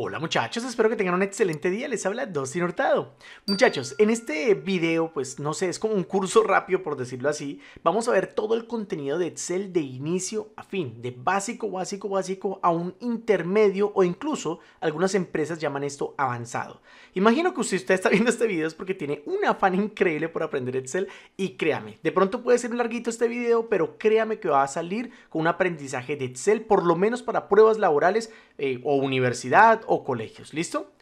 Hola muchachos, espero que tengan un excelente día, les habla Dustin Hurtado. Muchachos, en este video, pues no sé, es como un curso rápido por decirlo así, vamos a ver todo el contenido de Excel de inicio a fin, de básico, básico, básico a un intermedio o incluso algunas empresas llaman esto avanzado. Imagino que si usted está viendo este video es porque tiene un afán increíble por aprender Excel y créame, de pronto puede ser larguito este video, pero créame que va a salir con un aprendizaje de Excel, por lo menos para pruebas laborales eh, o universidad o colegios. ¿Listo?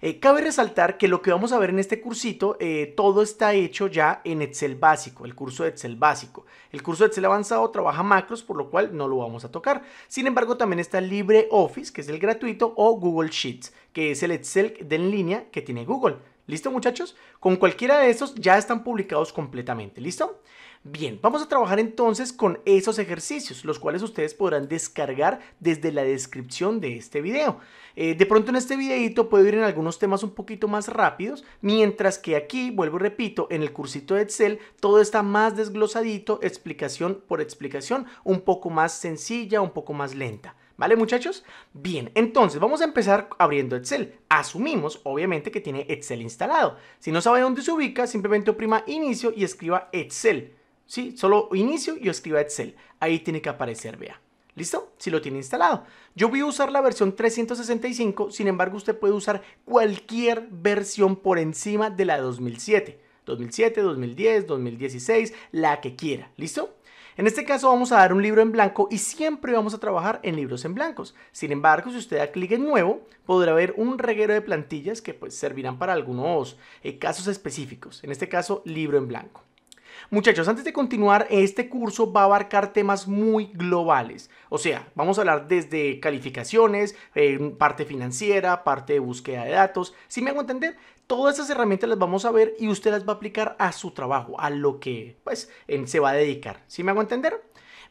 Eh, cabe resaltar que lo que vamos a ver en este cursito, eh, todo está hecho ya en Excel básico, el curso de Excel básico. El curso de Excel avanzado trabaja macros, por lo cual no lo vamos a tocar. Sin embargo, también está LibreOffice, que es el gratuito, o Google Sheets, que es el Excel de en línea que tiene Google. ¿Listo, muchachos? Con cualquiera de estos ya están publicados completamente. ¿Listo? Bien, vamos a trabajar entonces con esos ejercicios, los cuales ustedes podrán descargar desde la descripción de este video. Eh, de pronto en este videito puedo ir en algunos temas un poquito más rápidos, mientras que aquí, vuelvo y repito, en el cursito de Excel todo está más desglosadito, explicación por explicación, un poco más sencilla, un poco más lenta. ¿Vale, muchachos? Bien, entonces vamos a empezar abriendo Excel. Asumimos, obviamente, que tiene Excel instalado. Si no sabe dónde se ubica, simplemente oprima Inicio y escriba Excel. ¿sí? Solo inicio y escriba Excel. Ahí tiene que aparecer, vea. ¿Listo? Si lo tiene instalado. Yo voy a usar la versión 365, sin embargo usted puede usar cualquier versión por encima de la 2007. 2007, 2010, 2016, la que quiera. ¿Listo? En este caso vamos a dar un libro en blanco y siempre vamos a trabajar en libros en blancos. Sin embargo, si usted da clic en nuevo, podrá ver un reguero de plantillas que pues, servirán para algunos eh, casos específicos. En este caso, libro en blanco. Muchachos, antes de continuar, este curso va a abarcar temas muy globales. O sea, vamos a hablar desde calificaciones, eh, parte financiera, parte de búsqueda de datos. Si me hago entender, todas esas herramientas las vamos a ver y usted las va a aplicar a su trabajo, a lo que pues se va a dedicar. Si me hago entender?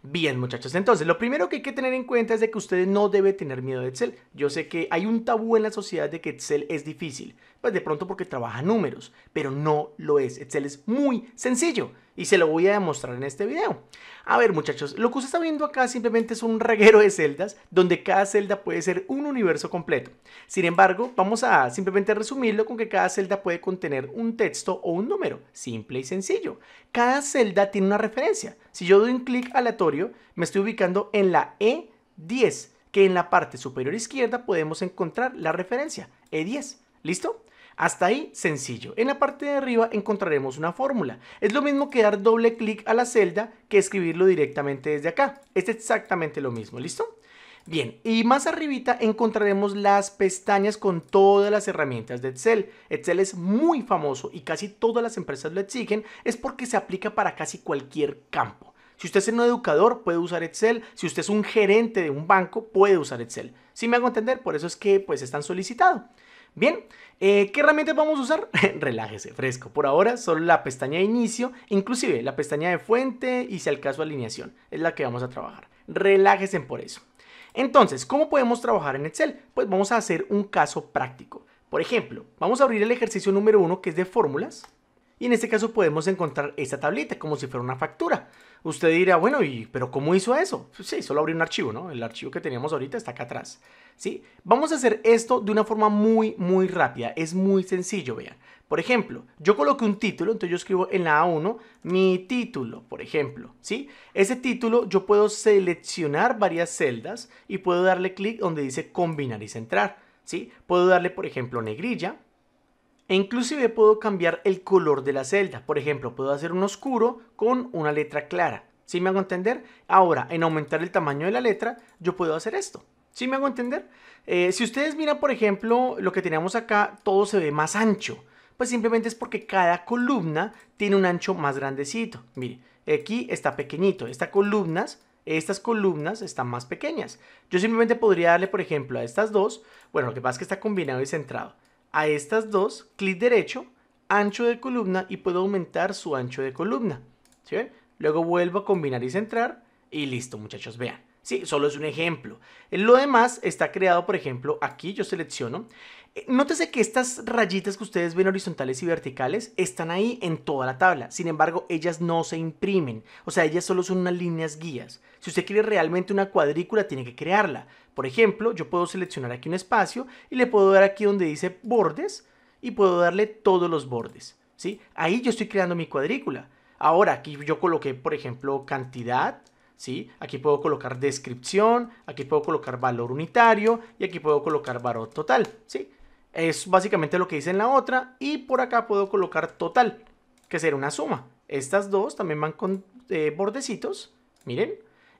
Bien, muchachos, entonces lo primero que hay que tener en cuenta es de que ustedes no debe tener miedo de Excel. Yo sé que hay un tabú en la sociedad de que Excel es difícil, pues, de pronto porque trabaja números, pero no lo es. Excel es muy sencillo y se lo voy a demostrar en este video. A ver muchachos, lo que usted está viendo acá simplemente es un reguero de celdas donde cada celda puede ser un universo completo. Sin embargo, vamos a simplemente resumirlo con que cada celda puede contener un texto o un número, simple y sencillo. Cada celda tiene una referencia. Si yo doy un clic aleatorio, me estoy ubicando en la E10, que en la parte superior izquierda podemos encontrar la referencia, E10. ¿Listo? Hasta ahí sencillo. En la parte de arriba encontraremos una fórmula. Es lo mismo que dar doble clic a la celda que escribirlo directamente desde acá. Es exactamente lo mismo, ¿listo? Bien, y más arribita encontraremos las pestañas con todas las herramientas de Excel. Excel es muy famoso y casi todas las empresas lo exigen, es porque se aplica para casi cualquier campo. Si usted es un educador, puede usar Excel. Si usted es un gerente de un banco, puede usar Excel. Si ¿Sí me hago entender, por eso es que pues es tan solicitado. Bien, eh, ¿qué herramientas vamos a usar? Relájese, fresco. Por ahora, solo la pestaña de inicio, inclusive la pestaña de fuente y si al caso alineación, es la que vamos a trabajar. Relájese por eso. Entonces, ¿cómo podemos trabajar en Excel? Pues vamos a hacer un caso práctico. Por ejemplo, vamos a abrir el ejercicio número 1 que es de fórmulas. Y en este caso podemos encontrar esta tablita como si fuera una factura. Usted dirá, bueno, ¿y pero cómo hizo eso? Pues sí, solo abrí un archivo, ¿no? El archivo que teníamos ahorita está acá atrás. ¿Sí? Vamos a hacer esto de una forma muy, muy rápida. Es muy sencillo, vean. Por ejemplo, yo coloqué un título, entonces yo escribo en la A1 mi título, por ejemplo, ¿sí? Ese título yo puedo seleccionar varias celdas y puedo darle clic donde dice combinar y centrar, ¿sí? Puedo darle, por ejemplo, negrilla, e inclusive puedo cambiar el color de la celda. Por ejemplo, puedo hacer un oscuro con una letra clara. ¿Sí me hago entender? Ahora, en aumentar el tamaño de la letra, yo puedo hacer esto. ¿Sí me hago entender? Eh, si ustedes miran, por ejemplo, lo que tenemos acá, todo se ve más ancho. Pues simplemente es porque cada columna tiene un ancho más grandecito. Mire, aquí está pequeñito. Estas columnas, estas columnas están más pequeñas. Yo simplemente podría darle, por ejemplo, a estas dos. Bueno, lo que pasa es que está combinado y centrado. A estas dos, clic derecho, ancho de columna y puedo aumentar su ancho de columna. Luego vuelvo a combinar y centrar y listo muchachos, vean. Sí, solo es un ejemplo. Lo demás está creado, por ejemplo, aquí yo selecciono Nótese que estas rayitas que ustedes ven horizontales y verticales están ahí en toda la tabla. Sin embargo, ellas no se imprimen. O sea, ellas solo son unas líneas guías. Si usted quiere realmente una cuadrícula, tiene que crearla. Por ejemplo, yo puedo seleccionar aquí un espacio y le puedo dar aquí donde dice bordes y puedo darle todos los bordes. ¿sí? Ahí yo estoy creando mi cuadrícula. Ahora, aquí yo coloqué, por ejemplo, cantidad, ¿Sí? Aquí puedo colocar descripción, aquí puedo colocar valor unitario y aquí puedo colocar valor total, ¿sí? Es básicamente lo que hice en la otra y por acá puedo colocar total, que será una suma. Estas dos también van con eh, bordecitos, miren.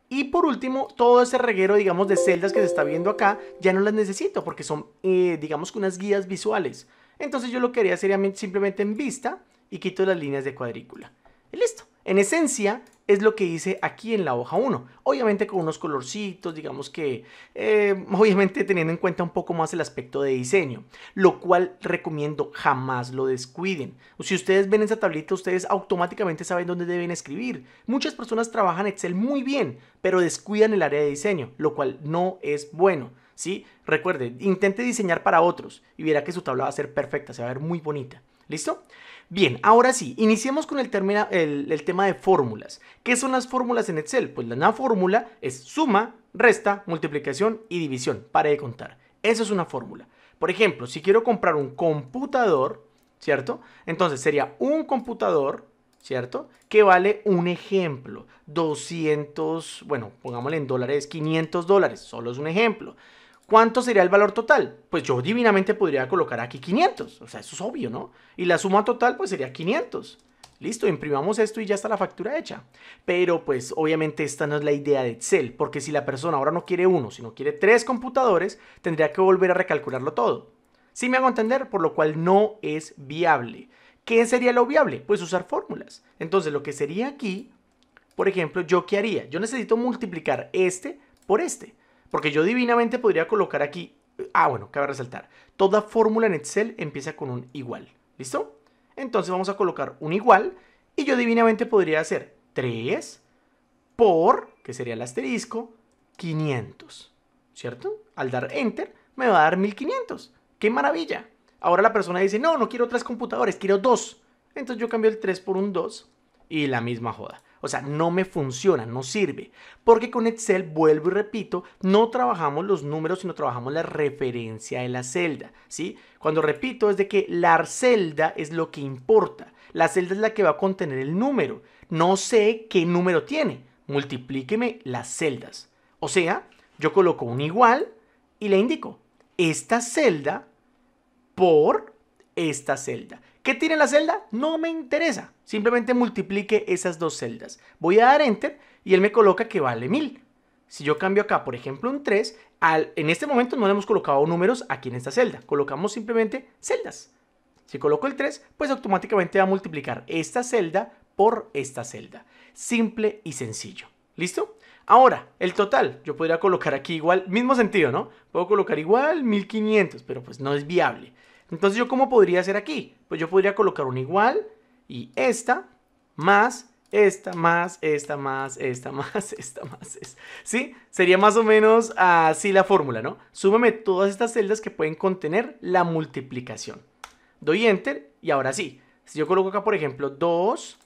Y por último, todo ese reguero, digamos, de celdas que se está viendo acá, ya no las necesito porque son, eh, digamos, unas guías visuales. Entonces yo lo que haría sería simplemente en vista y quito las líneas de cuadrícula. Y listo. En esencia, es lo que hice aquí en la hoja 1. Obviamente con unos colorcitos, digamos que, eh, obviamente teniendo en cuenta un poco más el aspecto de diseño, lo cual recomiendo jamás lo descuiden. Si ustedes ven esa tablita, ustedes automáticamente saben dónde deben escribir. Muchas personas trabajan Excel muy bien, pero descuidan el área de diseño, lo cual no es bueno. ¿sí? Recuerde, intente diseñar para otros y verá que su tabla va a ser perfecta, se va a ver muy bonita. ¿Listo? Bien, ahora sí, iniciemos con el, el, tema de fórmulas. ¿Qué son las fórmulas en Excel? Pues la fórmula es suma, resta, multiplicación y división. Para de contar. esa es una fórmula. Por ejemplo, si quiero comprar un computador, ¿cierto? Entonces sería un computador, ¿cierto? Que vale un ejemplo, 200, bueno, pongámosle en dólares, 500 dólares, solo es un ejemplo. ¿Cuánto sería el valor total? Pues yo divinamente podría colocar aquí 500. O sea, eso es obvio, ¿no? Y la suma total pues sería 500. Listo, imprimamos esto y ya está la factura hecha. Pero pues obviamente esta no es la idea de Excel, porque si la persona ahora no quiere uno, sino quiere tres computadores, tendría que volver a recalcularlo todo. ¿Sí me hago entender, por lo cual no es viable. ¿Qué sería lo viable? Pues usar fórmulas. Entonces lo que sería aquí, por ejemplo, yo qué haría? Yo necesito multiplicar este por este. Porque yo divinamente podría colocar aquí, eh, ah bueno, cabe resaltar, toda fórmula en Excel empieza con un igual, ¿listo? Entonces vamos a colocar un igual y yo divinamente podría hacer 3 por, que sería el asterisco, 500, ¿cierto? Al dar enter me va a dar 1500, ¡qué maravilla! Ahora la persona dice, no, no quiero tres computadores, quiero dos. Entonces yo cambio el 3 por un 2 y la misma joda. O sea, no me funciona, no sirve. Porque con Excel, vuelvo y repito, no trabajamos los números, sino trabajamos la referencia de la celda. ¿sí? Cuando repito es de que la celda es lo que importa. La celda es la que va a contener el número. No sé qué número tiene. Multiplíqueme las celdas. O sea, yo coloco un igual y le indico esta celda por esta celda. ¿Qué tiene la celda? No me interesa. Simplemente multiplique esas dos celdas. Voy a dar enter y él me coloca que vale 1000. Si yo cambio acá, por ejemplo, un 3, al, en este momento no le hemos colocado números aquí en esta celda. Colocamos simplemente celdas. Si coloco el 3, pues automáticamente va a multiplicar esta celda por esta celda. Simple y sencillo. ¿Listo? Ahora, el total. Yo podría colocar aquí igual, mismo sentido, ¿no? Puedo colocar igual 1500, pero pues no es viable. Entonces, ¿yo cómo podría hacer aquí? Pues yo podría colocar un igual, y esta más esta más esta más esta más esta más esta. ¿Sí? Sería más o menos así la fórmula, ¿no? Súmeme todas estas celdas que pueden contener la multiplicación. Doy enter y ahora sí. Si yo coloco acá, por ejemplo, dos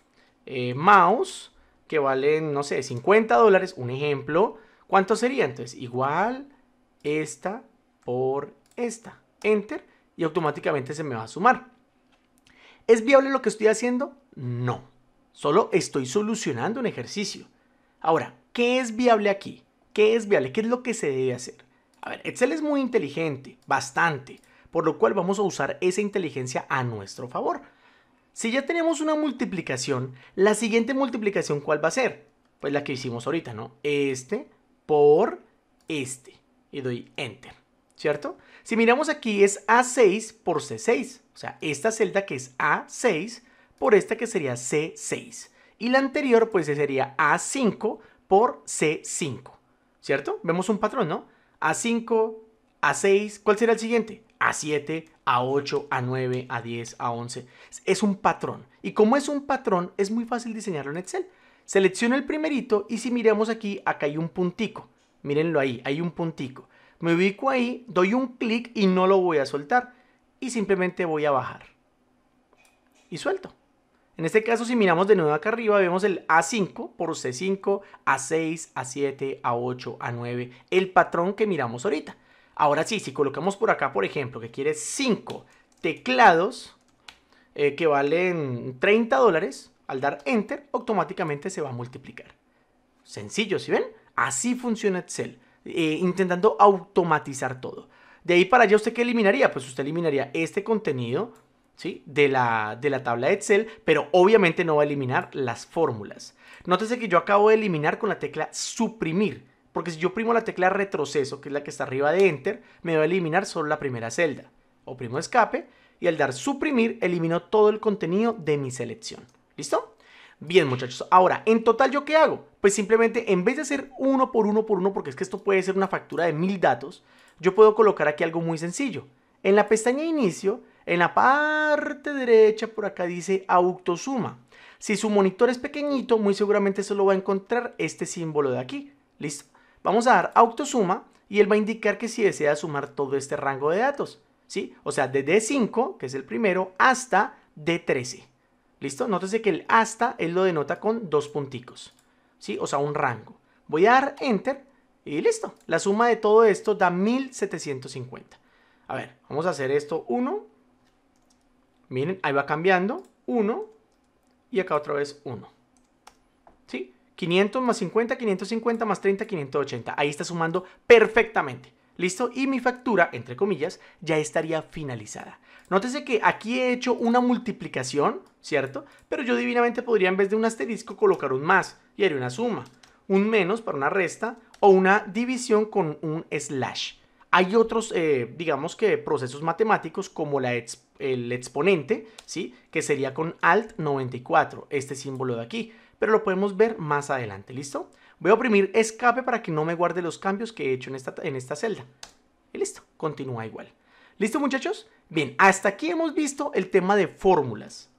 eh, mouse que valen, no sé, 50 dólares, un ejemplo, ¿cuánto sería? Entonces, igual esta por esta. Enter y automáticamente se me va a sumar. ¿Es viable lo que estoy haciendo? No. Solo estoy solucionando un ejercicio. Ahora, ¿qué es viable aquí? ¿Qué es viable? ¿Qué es lo que se debe hacer? A ver, Excel es muy inteligente, bastante, por lo cual vamos a usar esa inteligencia a nuestro favor. Si ya tenemos una multiplicación, la siguiente multiplicación, ¿cuál va a ser? Pues la que hicimos ahorita, ¿no? Este por este. Y doy Enter, ¿cierto? Si miramos aquí es A6 por C6. O sea, esta celda que es A6 por esta que sería C6. Y la anterior pues sería A5 por C5. ¿Cierto? Vemos un patrón, ¿no? A5, A6, ¿cuál será el siguiente? A7, A8, A9, A10, A11. Es un patrón. Y como es un patrón, es muy fácil diseñarlo en Excel. Selecciono el primerito y si miramos aquí, acá hay un puntico. Mírenlo ahí, hay un puntico. Me ubico ahí, doy un clic y no lo voy a soltar y simplemente voy a bajar. Y suelto. En este caso, si miramos de nuevo acá arriba, vemos el A5 por C5, A6, A7, A8, A9, el patrón que miramos ahorita. Ahora sí, si colocamos por acá, por ejemplo, que quiere 5 teclados eh, que valen 30 dólares, al dar Enter, automáticamente se va a multiplicar. Sencillo, ¿si ven? Así funciona Excel, eh, intentando automatizar todo. De ahí para allá, ¿usted qué eliminaría? Pues usted eliminaría este contenido ¿sí? de, la, de la tabla de Excel, pero obviamente no va a eliminar las fórmulas. Nótese que yo acabo de eliminar con la tecla suprimir, porque si yo primo la tecla retroceso, que es la que está arriba de Enter, me va a eliminar solo la primera celda. O primo escape y al dar suprimir, elimino todo el contenido de mi selección. ¿Listo? Bien, muchachos. Ahora, en total, ¿yo qué hago? Pues simplemente, en vez de hacer uno por uno por uno, porque es que esto puede ser una factura de mil datos, yo puedo colocar aquí algo muy sencillo. En la pestaña de inicio, en la parte derecha, por acá dice autosuma. Si su monitor es pequeñito, muy seguramente solo va a encontrar este símbolo de aquí. Listo. Vamos a dar autosuma y él va a indicar que si desea sumar todo este rango de datos. ¿Sí? O sea, de D5, que es el primero, hasta D13. ¿Listo? Nótese que el hasta él lo denota con dos punticos, ¿sí? O sea, un rango. Voy a dar Enter y listo. La suma de todo esto da 1750. A ver, vamos a hacer esto 1. Miren, ahí va cambiando. 1 y acá otra vez 1. ¿Sí? 500 más 50, 550 más 30, 580. Ahí está sumando perfectamente. ¿Listo? Y mi factura, entre comillas, ya estaría finalizada. Nótese que aquí he hecho una multiplicación, ¿cierto? Pero yo divinamente podría en vez de un asterisco colocar un más y haría una suma. Un menos para una resta o una división con un slash. Hay otros, eh, digamos que procesos matemáticos como el exponente, ¿sí? Que sería con alt 94, este símbolo de aquí. Pero lo podemos ver más adelante, ¿listo? Voy a oprimir escape para que no me guarde los cambios que he hecho en esta, en esta celda. Y listo, continúa igual. ¿Listo muchachos? Bien, hasta aquí hemos visto el tema de fórmulas.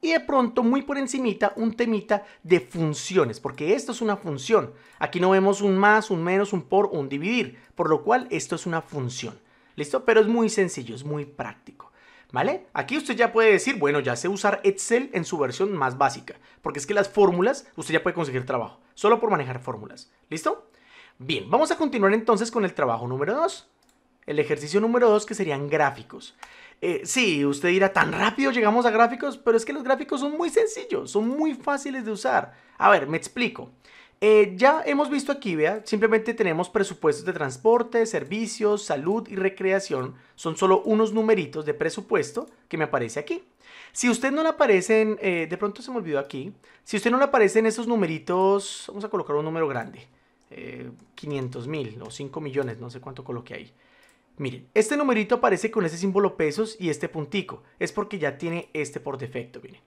Y de pronto, muy por encimita, un temita de funciones, porque esto es una función. Aquí no vemos un más, un menos, un por, un dividir, por lo cual esto es una función. ¿Listo? Pero es muy sencillo, es muy práctico. ¿Vale? Aquí usted ya puede decir, bueno, ya sé usar Excel en su versión más básica, porque es que las fórmulas, usted ya puede conseguir trabajo, solo por manejar fórmulas. ¿Listo? Bien, vamos a continuar entonces con el trabajo número 2. El ejercicio número dos, que serían gráficos. Eh, sí, usted dirá, tan rápido llegamos a gráficos, pero es que los gráficos son muy sencillos, son muy fáciles de usar. A ver, me explico. Eh, ya hemos visto aquí, vea, simplemente tenemos presupuestos de transporte, servicios, salud y recreación. Son solo unos numeritos de presupuesto que me aparece aquí. Si usted no le aparecen, eh, de pronto se me olvidó aquí, si usted no le aparecen esos numeritos, vamos a colocar un número grande, 500 mil o 5 millones, no sé cuánto coloqué ahí. Miren, este numerito aparece con ese símbolo pesos y este puntico. Es porque ya tiene este por defecto, miren.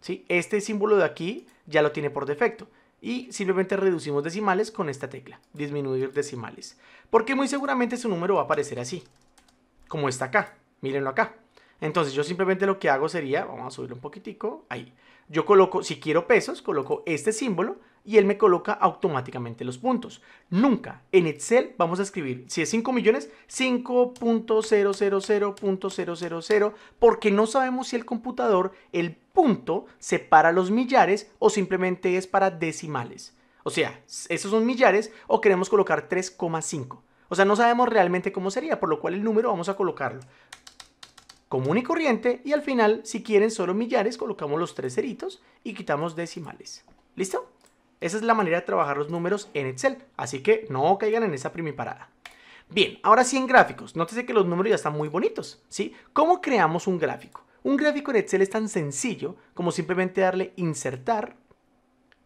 ¿Sí? Este símbolo de aquí ya lo tiene por defecto. Y simplemente reducimos decimales con esta tecla, disminuir decimales. Porque muy seguramente su número va a aparecer así, como está acá. Mírenlo acá. Entonces yo simplemente lo que hago sería, vamos a subirlo un poquitico, ahí. Yo coloco, si quiero pesos, coloco este símbolo y él me coloca automáticamente los puntos. Nunca en Excel vamos a escribir, si es 5 millones, 5.000.000 porque no sabemos si el computador, el punto, separa los millares o simplemente es para decimales. O sea, esos son millares o queremos colocar 3,5. O sea, no sabemos realmente cómo sería, por lo cual el número vamos a colocarlo común y corriente y al final, si quieren solo millares, colocamos los tres ceritos y quitamos decimales. ¿Listo? Esa es la manera de trabajar los números en Excel, así que no caigan en esa primiparada. Bien, ahora sí en gráficos. Nótese que los números ya están muy bonitos, ¿sí? ¿Cómo creamos un gráfico? Un gráfico en Excel es tan sencillo como simplemente darle insertar.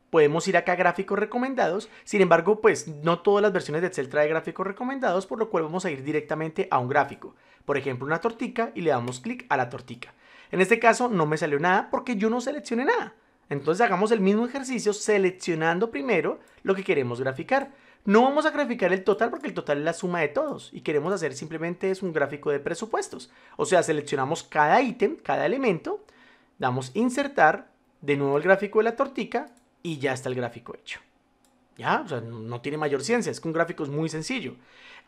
Podemos ir acá a gráficos recomendados, sin embargo, pues no todas las versiones de Excel trae gráficos recomendados, por lo cual vamos a ir directamente a un gráfico. Por ejemplo, una tortica y le damos clic a la tortica. En este caso no me salió nada porque yo no seleccioné nada. Entonces hagamos el mismo ejercicio seleccionando primero lo que queremos graficar. No vamos a graficar el total porque el total es la suma de todos y queremos hacer simplemente es un gráfico de presupuestos. O sea, seleccionamos cada ítem, cada elemento, damos insertar, de nuevo el gráfico de la tortica y ya está el gráfico hecho. ¿Ya? O sea, no tiene mayor ciencia, es que un gráfico es muy sencillo.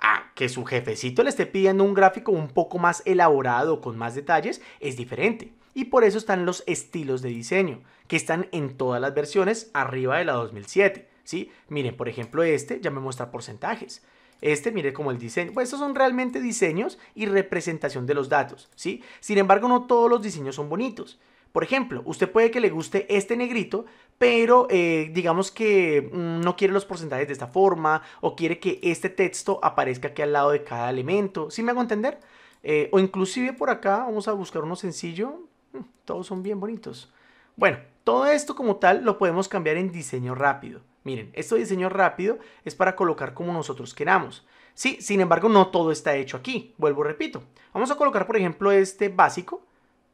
Ah, que su jefecito le esté pidiendo un gráfico un poco más elaborado, con más detalles, es diferente. Y por eso están los estilos de diseño que están en todas las versiones arriba de la 2007. ¿sí? Miren, por ejemplo, este ya me muestra porcentajes. Este, mire como el diseño. Pues estos son realmente diseños y representación de los datos, ¿sí? Sin embargo, no todos los diseños son bonitos. Por ejemplo, usted puede que le guste este negrito, pero eh, digamos que mm, no quiere los porcentajes de esta forma o quiere que este texto aparezca aquí al lado de cada elemento. ¿Sí me hago entender? Eh, o inclusive por acá, vamos a buscar uno sencillo. Mm, todos son bien bonitos. Bueno, todo esto como tal lo podemos cambiar en diseño rápido. Miren, esto diseño rápido es para colocar como nosotros queramos. Sí, sin embargo, no todo está hecho aquí. Vuelvo, repito. Vamos a colocar, por ejemplo, este básico.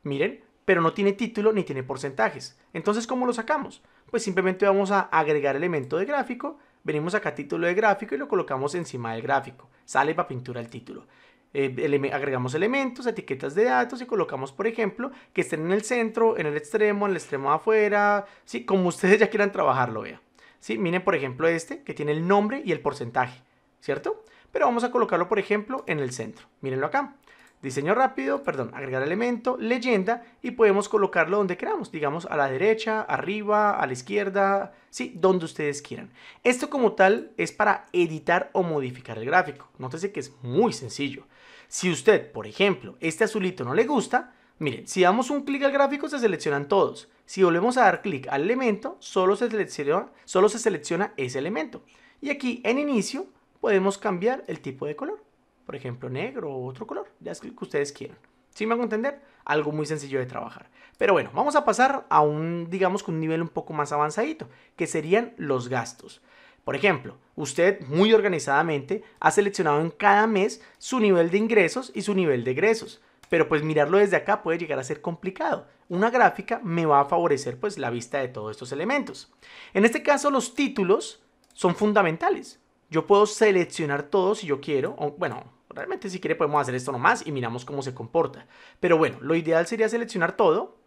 Miren, pero no tiene título ni tiene porcentajes. Entonces, ¿cómo lo sacamos? Pues simplemente vamos a agregar elemento de gráfico, venimos acá a título de gráfico y lo colocamos encima del gráfico. Sale para pintura el título. Eh, agregamos elementos, etiquetas de datos y colocamos, por ejemplo, que estén en el centro, en el extremo, en el extremo de afuera, ¿sí? como ustedes ya quieran trabajarlo, vea. ¿Sí? Miren, por ejemplo, este que tiene el nombre y el porcentaje, ¿cierto? Pero vamos a colocarlo, por ejemplo, en el centro. Mírenlo acá. Diseño rápido, perdón, agregar elemento, leyenda y podemos colocarlo donde queramos, digamos a la derecha, arriba, a la izquierda, sí, donde ustedes quieran. Esto como tal es para editar o modificar el gráfico. Nótese que es muy sencillo. Si usted, por ejemplo, este azulito no le gusta, miren, si damos un clic al gráfico se seleccionan todos. Si volvemos a dar clic al elemento, solo se, selecciona, ese elemento. Y aquí en inicio podemos cambiar el tipo de color. Por ejemplo, negro o otro color, ya es que ustedes quieran. ¿Sí me a entender? Algo muy sencillo de trabajar. Pero bueno, vamos a pasar a un, digamos, un nivel un poco más avanzadito, que serían los gastos. Por ejemplo, usted muy organizadamente ha seleccionado en cada mes su nivel de ingresos y su nivel de egresos, pero pues mirarlo desde acá puede llegar a ser complicado. Una gráfica me va a favorecer pues la vista de todos estos elementos. En este caso los títulos son fundamentales. Yo puedo seleccionar todo si yo quiero, o, bueno, realmente si quiere podemos hacer esto nomás y miramos cómo se comporta. Pero bueno, lo ideal sería seleccionar todo,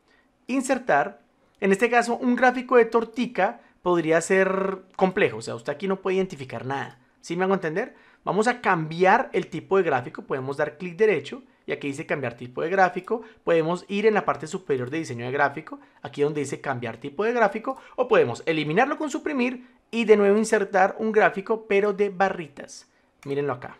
insertar, en este caso un gráfico de tortica podría ser complejo. O sea, usted aquí no puede identificar nada. ¿Sí me hago entender? Vamos a cambiar el tipo de gráfico. Podemos dar clic derecho y aquí dice cambiar tipo de gráfico. Podemos ir en la parte superior de diseño de gráfico, aquí donde dice cambiar tipo de gráfico, o podemos eliminarlo con suprimir y de nuevo insertar un gráfico, pero de barritas. Mírenlo acá.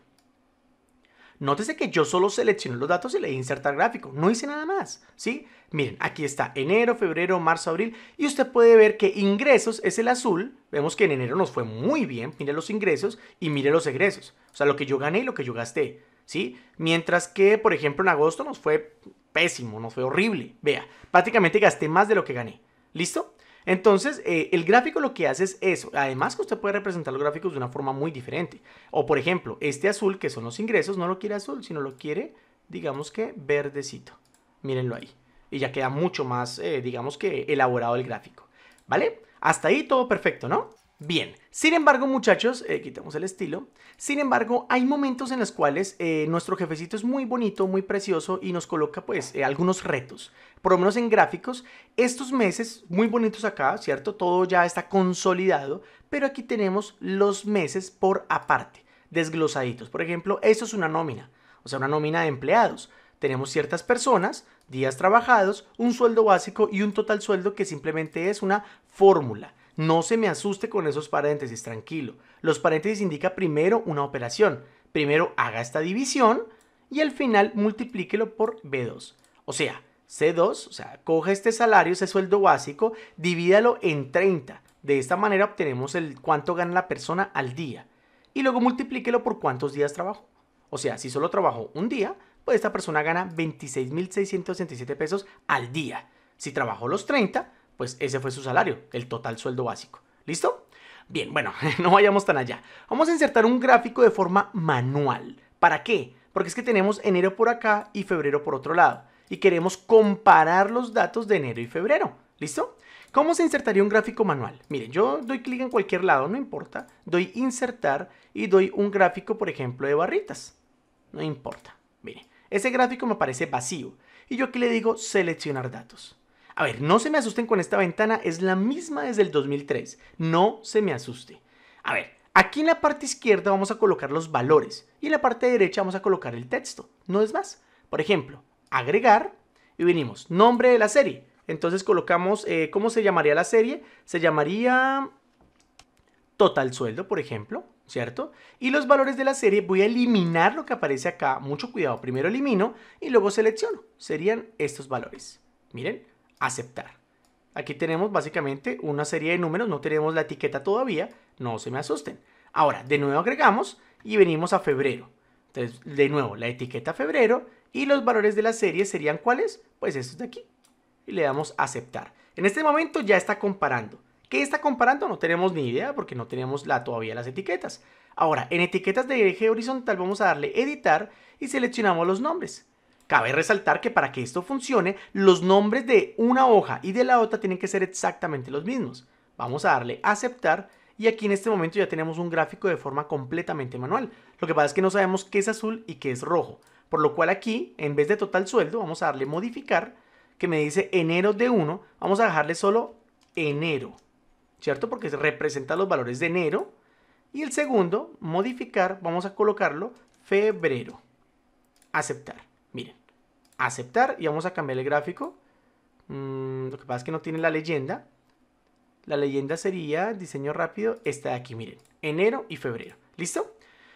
Nótese que yo solo seleccioné los datos y le di insertar gráfico, no hice nada más, ¿sí? Miren, aquí está enero, febrero, marzo, abril y usted puede ver que ingresos es el azul, vemos que en enero nos fue muy bien, mire los ingresos y mire los egresos, o sea, lo que yo gané y lo que yo gasté, ¿sí? Mientras que, por ejemplo, en agosto nos fue pésimo, nos fue horrible, vea, prácticamente gasté más de lo que gané, ¿listo? Entonces, eh, el gráfico lo que hace es eso. Además que usted puede representar los gráficos de una forma muy diferente. O por ejemplo, este azul, que son los ingresos, no lo quiere azul, sino lo quiere, digamos que, verdecito. Mírenlo ahí. Y ya queda mucho más, eh, digamos que, elaborado el gráfico. ¿Vale? Hasta ahí todo perfecto, ¿no? Bien, sin embargo muchachos, eh, quitemos quitamos el estilo, sin embargo hay momentos en los cuales eh, nuestro jefecito es muy bonito, muy precioso y nos coloca pues eh, algunos retos, por lo menos en gráficos, estos meses muy bonitos acá, ¿cierto? Todo ya está consolidado, pero aquí tenemos los meses por aparte, desglosaditos, por ejemplo, esto es una nómina, o sea una nómina de empleados, tenemos ciertas personas, días trabajados, un sueldo básico y un total sueldo que simplemente es una fórmula. No se me asuste con esos paréntesis, tranquilo. Los paréntesis indica primero una operación. Primero haga esta división y al final multiplíquelo por B2. O sea, C2, o sea, coge este salario, ese sueldo básico, divídalo en 30. De esta manera obtenemos el cuánto gana la persona al día. Y luego multiplíquelo por cuántos días trabajo. O sea, si solo trabajó un día, pues esta persona gana 26.667 pesos al día. Si trabajó los 30, pues ese fue su salario, el total sueldo básico. ¿Listo? Bien, bueno, no vayamos tan allá. Vamos a insertar un gráfico de forma manual. ¿Para qué? Porque es que tenemos enero por acá y febrero por otro lado. Y queremos comparar los datos de enero y febrero. ¿Listo? ¿Cómo se insertaría un gráfico manual? Miren, yo doy clic en cualquier lado, no importa. Doy insertar y doy un gráfico, por ejemplo, de barritas. No importa. Miren, ese gráfico me parece vacío. Y yo aquí le digo seleccionar datos. A ver, no se me asusten con esta ventana, es la misma desde el 2003. No se me asuste. A ver, aquí en la parte izquierda vamos a colocar los valores y en la parte derecha vamos a colocar el texto. No es más. Por ejemplo, agregar y venimos, nombre de la serie. Entonces colocamos, eh, ¿cómo se llamaría la serie? Se llamaría total sueldo, por ejemplo, ¿cierto? Y los valores de la serie voy a eliminar lo que aparece acá. Mucho cuidado, primero elimino y luego selecciono. Serían estos valores. Miren, aceptar. Aquí tenemos básicamente una serie de números, no tenemos la etiqueta todavía, no se me asusten. Ahora, de nuevo agregamos y venimos a febrero. Entonces, de nuevo, la etiqueta febrero y los valores de la serie serían cuáles? Pues estos de aquí. Y le damos aceptar. En este momento ya está comparando. ¿Qué está comparando? No tenemos ni idea porque no tenemos la, todavía las etiquetas. Ahora, en etiquetas de eje horizontal vamos a darle editar y seleccionamos los nombres. Cabe resaltar que para que esto funcione, los nombres de una hoja y de la otra tienen que ser exactamente los mismos. Vamos a darle aceptar y aquí en este momento ya tenemos un gráfico de forma completamente manual. Lo que pasa es que no sabemos qué es azul y qué es rojo. Por lo cual aquí, en vez de total sueldo, vamos a darle modificar, que me dice enero de 1, vamos a dejarle solo enero, ¿cierto? Porque representa los valores de enero. Y el segundo, modificar, vamos a colocarlo febrero. Aceptar aceptar y vamos a cambiar el gráfico. Mm, lo que pasa es que no tiene la leyenda. La leyenda sería diseño rápido, esta de aquí, miren, enero y febrero. ¿Listo?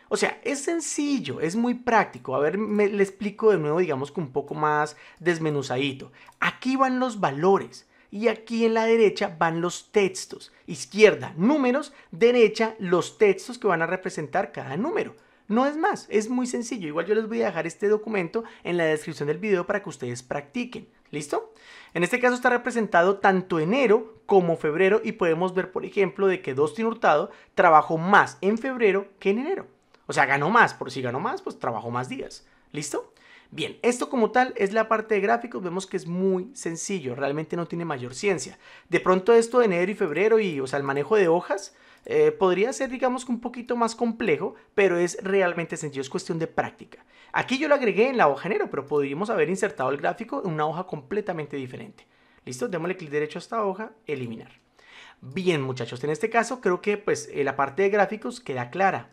O sea, es sencillo, es muy práctico. A ver, le explico de nuevo, digamos que un poco más desmenuzadito. Aquí van los valores y aquí en la derecha van los textos. Izquierda, números, derecha, los textos que van a representar cada número. No es más, es muy sencillo. Igual yo les voy a dejar este documento en la descripción del video para que ustedes practiquen. ¿Listo? En este caso está representado tanto enero como febrero y podemos ver, por ejemplo, de que Dustin Hurtado trabajó más en febrero que en enero. O sea, ganó más, por si ganó más, pues trabajó más días. ¿Listo? Bien, esto como tal es la parte de gráficos, vemos que es muy sencillo, realmente no tiene mayor ciencia. De pronto esto de enero y febrero y, o sea, el manejo de hojas, eh, podría ser, digamos, un poquito más complejo, pero es realmente sencillo, es cuestión de práctica. Aquí yo lo agregué en la hoja enero, pero podríamos haber insertado el gráfico en una hoja completamente diferente. ¿Listo? Démosle clic derecho a esta hoja, eliminar. Bien, muchachos, en este caso creo que pues eh, la parte de gráficos queda clara.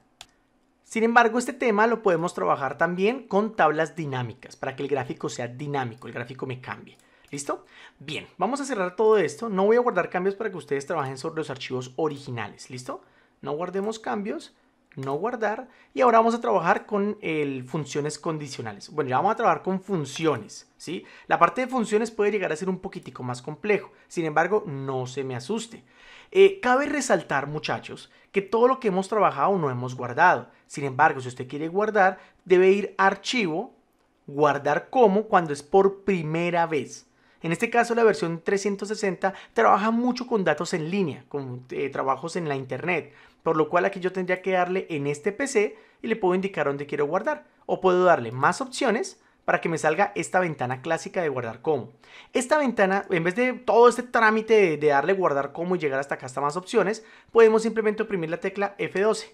Sin embargo, este tema lo podemos trabajar también con tablas dinámicas, para que el gráfico sea dinámico, el gráfico me cambie. ¿Listo? Bien, vamos a cerrar todo esto. No voy a guardar cambios para que ustedes trabajen sobre los archivos originales. ¿Listo? No guardemos cambios, no guardar. Y ahora vamos a trabajar con funciones condicionales. Bueno, ya vamos a trabajar con funciones. ¿sí? La parte de funciones puede llegar a ser un poquitico más complejo. Sin embargo, no se me asuste. Eh, cabe resaltar, muchachos, que todo lo que hemos trabajado no hemos guardado. Sin embargo, si usted quiere guardar, debe ir archivo, guardar como cuando es por primera vez. En este caso, la versión 360 trabaja mucho con datos en línea, con eh, trabajos en la internet, por lo cual aquí yo tendría que darle en este PC y le puedo indicar dónde quiero guardar. O puedo darle más opciones para que me salga esta ventana clásica de guardar como. Esta ventana, en vez de todo este trámite de, darle guardar como y llegar hasta acá hasta más opciones, podemos simplemente oprimir la tecla F12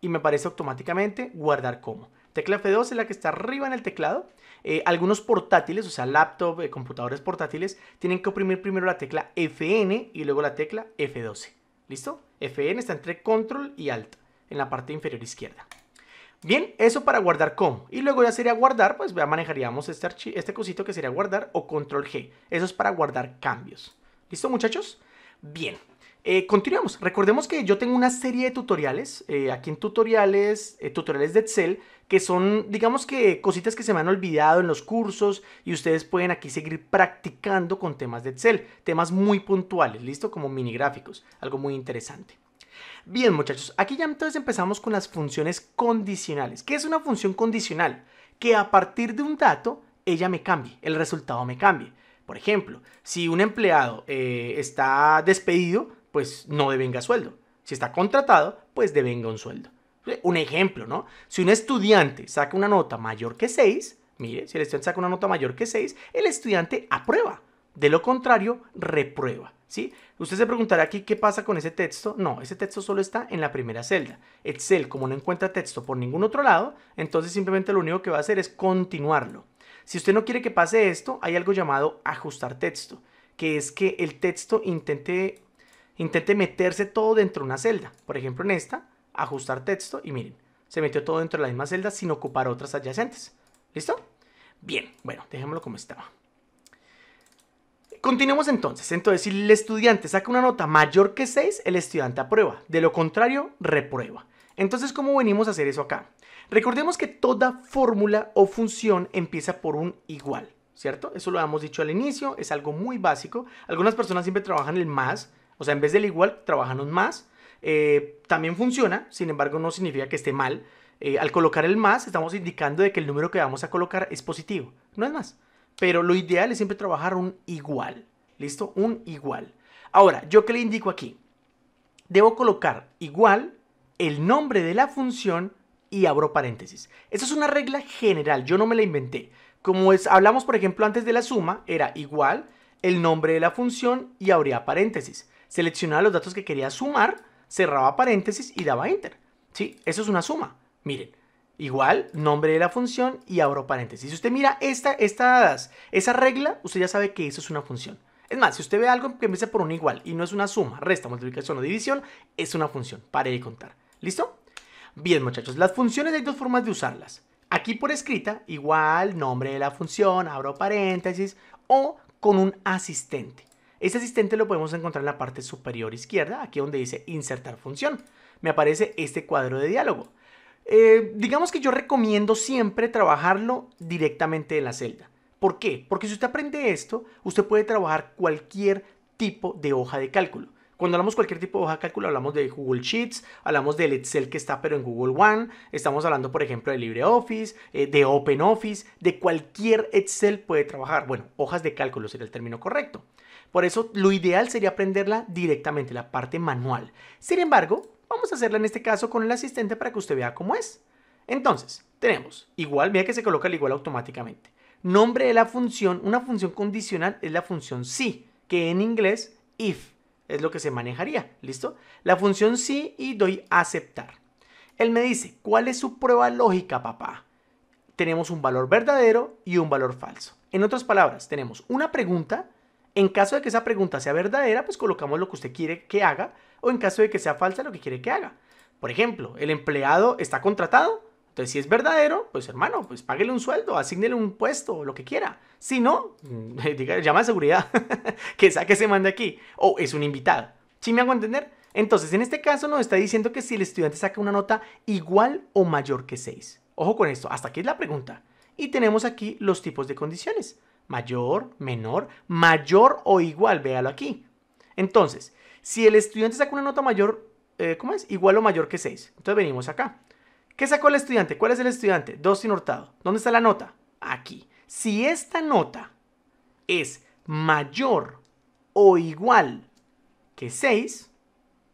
y me aparece automáticamente guardar como. Tecla f 12 es la que está arriba en el teclado. Eh, algunos portátiles, o sea, laptop, eh, computadores portátiles, tienen que oprimir primero la tecla FN y luego la tecla F12. ¿Listo? FN está entre Control y Alt, en la parte inferior izquierda. Bien, eso para guardar como. Y luego ya sería guardar, pues ya manejaríamos este, este cosito que sería guardar o Control G. Eso es para guardar cambios. ¿Listo, muchachos? Bien. Eh, continuamos Recordemos que yo tengo una serie de tutoriales, eh, aquí en tutoriales, eh, tutoriales de Excel, que son, digamos que, cositas que se me han olvidado en los cursos y ustedes pueden aquí seguir practicando con temas de Excel, temas muy puntuales, ¿listo? Como mini gráficos, algo muy interesante. Bien, muchachos, aquí ya entonces empezamos con las funciones condicionales. ¿Qué es una función condicional? Que a partir de un dato, ella me cambie, el resultado me cambie. Por ejemplo, si un empleado está despedido, pues no devenga sueldo. Si está contratado, pues devenga un sueldo. Un ejemplo, ¿no? Si un estudiante saca una nota mayor que 6, mire, si el estudiante saca una nota mayor que 6, el estudiante aprueba. De lo contrario, reprueba. ¿sí? Usted se preguntará aquí qué pasa con ese texto. No, ese texto solo está en la primera celda. Excel, como no encuentra texto por ningún otro lado, entonces simplemente lo único que va a hacer es continuarlo. Si usted no quiere que pase esto, hay algo llamado ajustar texto, que es que el texto intente intente meterse todo dentro de una celda. Por ejemplo, en esta, ajustar texto y miren, se metió todo dentro de la misma celda sin ocupar otras adyacentes. ¿Listo? Bien, bueno, dejémoslo como estaba. Continuemos entonces. Entonces, si el estudiante saca una nota mayor que 6, el estudiante aprueba. De lo contrario, reprueba. Entonces, ¿cómo venimos a hacer eso acá? Recordemos que toda fórmula o función empieza por un igual, ¿cierto? Eso lo habíamos dicho al inicio, es algo muy básico. Algunas personas siempre trabajan el más, o sea, en vez del igual, un más. Eh, también funciona, sin embargo, no significa que esté mal. Eh, al colocar el más, estamos indicando de que el número que vamos a colocar es positivo, no es más. Pero lo ideal es siempre trabajar un igual. ¿Listo? Un igual. Ahora, ¿yo qué le indico aquí? Debo colocar igual el nombre de la función y abro paréntesis. Esa es una regla general, yo no me la inventé. Como hablamos, por ejemplo, antes de la suma, era igual el nombre de la función y abría paréntesis seleccionaba los datos que quería sumar, cerraba paréntesis y daba enter. ¿Sí? Eso es una suma. Miren, igual, nombre de la función y abro paréntesis. Si usted mira esta, estas, esa regla, usted ya sabe que eso es una función. Es más, si usted ve algo que empieza por un igual y no es una suma, resta, multiplicación o división, es una función. para de contar. ¿Listo? Bien, muchachos, las funciones hay dos formas de usarlas. Aquí por escrita, igual, nombre de la función, abro paréntesis, o con un asistente. Este asistente lo podemos encontrar en la parte superior izquierda, aquí donde dice insertar función. Me aparece este cuadro de diálogo. Eh, digamos que yo recomiendo siempre trabajarlo directamente en la celda. ¿Por qué? Porque si usted aprende esto, usted puede trabajar cualquier tipo de hoja de cálculo. Cuando hablamos cualquier tipo de hoja de cálculo, hablamos de Google Sheets, hablamos del Excel que está pero en Google One, estamos hablando por ejemplo de LibreOffice, eh, de OpenOffice, de cualquier Excel puede trabajar. Bueno, hojas de cálculo sería el término correcto. Por eso lo ideal sería aprenderla directamente, la parte manual. Sin embargo, vamos a hacerla en este caso con el asistente para que usted vea cómo es. Entonces, tenemos igual, vea que se coloca el igual automáticamente. Nombre de la función, una función condicional es la función si, que en inglés if es lo que se manejaría, ¿listo? La función si y doy aceptar. Él me dice, ¿cuál es su prueba lógica, papá? Tenemos un valor verdadero y un valor falso. En otras palabras, tenemos una pregunta en caso de que esa pregunta sea verdadera, pues colocamos lo que usted quiere que haga, o en caso de que sea falsa, lo que quiere que haga. Por ejemplo, el empleado está contratado, entonces, si es verdadero, pues hermano, pues páguele un sueldo, asígnele un puesto, o lo que quiera. Si no, mm, llama a seguridad, que saque se mande aquí. O es un invitado. ¿Sí me hago entender? Entonces, en este caso nos está diciendo que si el estudiante saca una nota igual o mayor que 6. Ojo con esto, hasta aquí es la pregunta. Y tenemos aquí los tipos de condiciones mayor, menor, mayor o igual, véalo aquí. Entonces, si el estudiante saca una nota mayor, eh, ¿cómo es? Igual o mayor que 6. Entonces venimos acá. ¿Qué sacó el estudiante? ¿Cuál es el estudiante? 2 sin hurtado. ¿Dónde está la nota? Aquí. Si esta nota es mayor o igual que 6,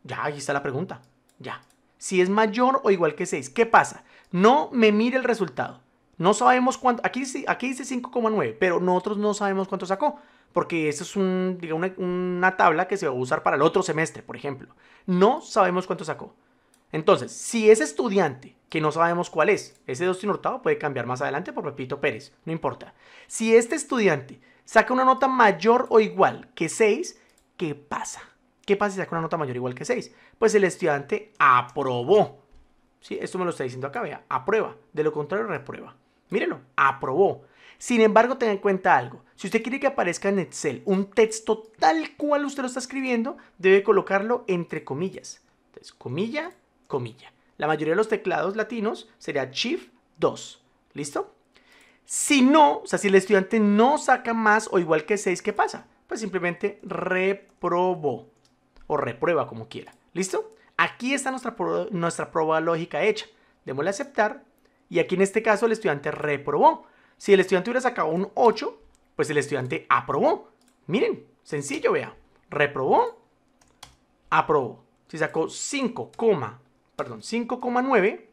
ya aquí está la pregunta. Ya. Si es mayor o igual que 6, ¿qué pasa? No me mire el resultado. No sabemos cuánto, aquí dice, aquí dice 5,9, pero nosotros no sabemos cuánto sacó, porque eso es una, tabla que se va a usar para el otro semestre, por ejemplo. No sabemos cuánto sacó. Entonces, si ese estudiante, que no sabemos cuál es, ese Dustin Hurtado puede cambiar más adelante por Pepito Pérez, no importa. Si este estudiante saca una nota mayor o igual que 6, ¿qué pasa? ¿Qué pasa si saca una nota mayor o igual que 6? Pues el estudiante aprobó. Esto me lo está diciendo acá, vea, aprueba. De lo contrario, reprueba. Mírenlo, aprobó. Sin embargo, tenga en cuenta algo. Si usted quiere que aparezca en Excel un texto tal cual usted lo está escribiendo, debe colocarlo entre comillas. Entonces, comilla, comilla. La mayoría de los teclados latinos sería Shift 2. ¿Listo? Si no, o sea, si el estudiante no saca más o igual que 6, ¿qué pasa? Pues simplemente reprobó o reprueba como quiera. ¿Listo? Aquí está nuestra, nuestra prueba lógica hecha. Démosle aceptar y aquí en este caso el estudiante reprobó. Si el estudiante hubiera sacado un 8, pues el estudiante aprobó. Miren, sencillo, vea. Reprobó, aprobó. Si sacó 5, perdón, 5,9,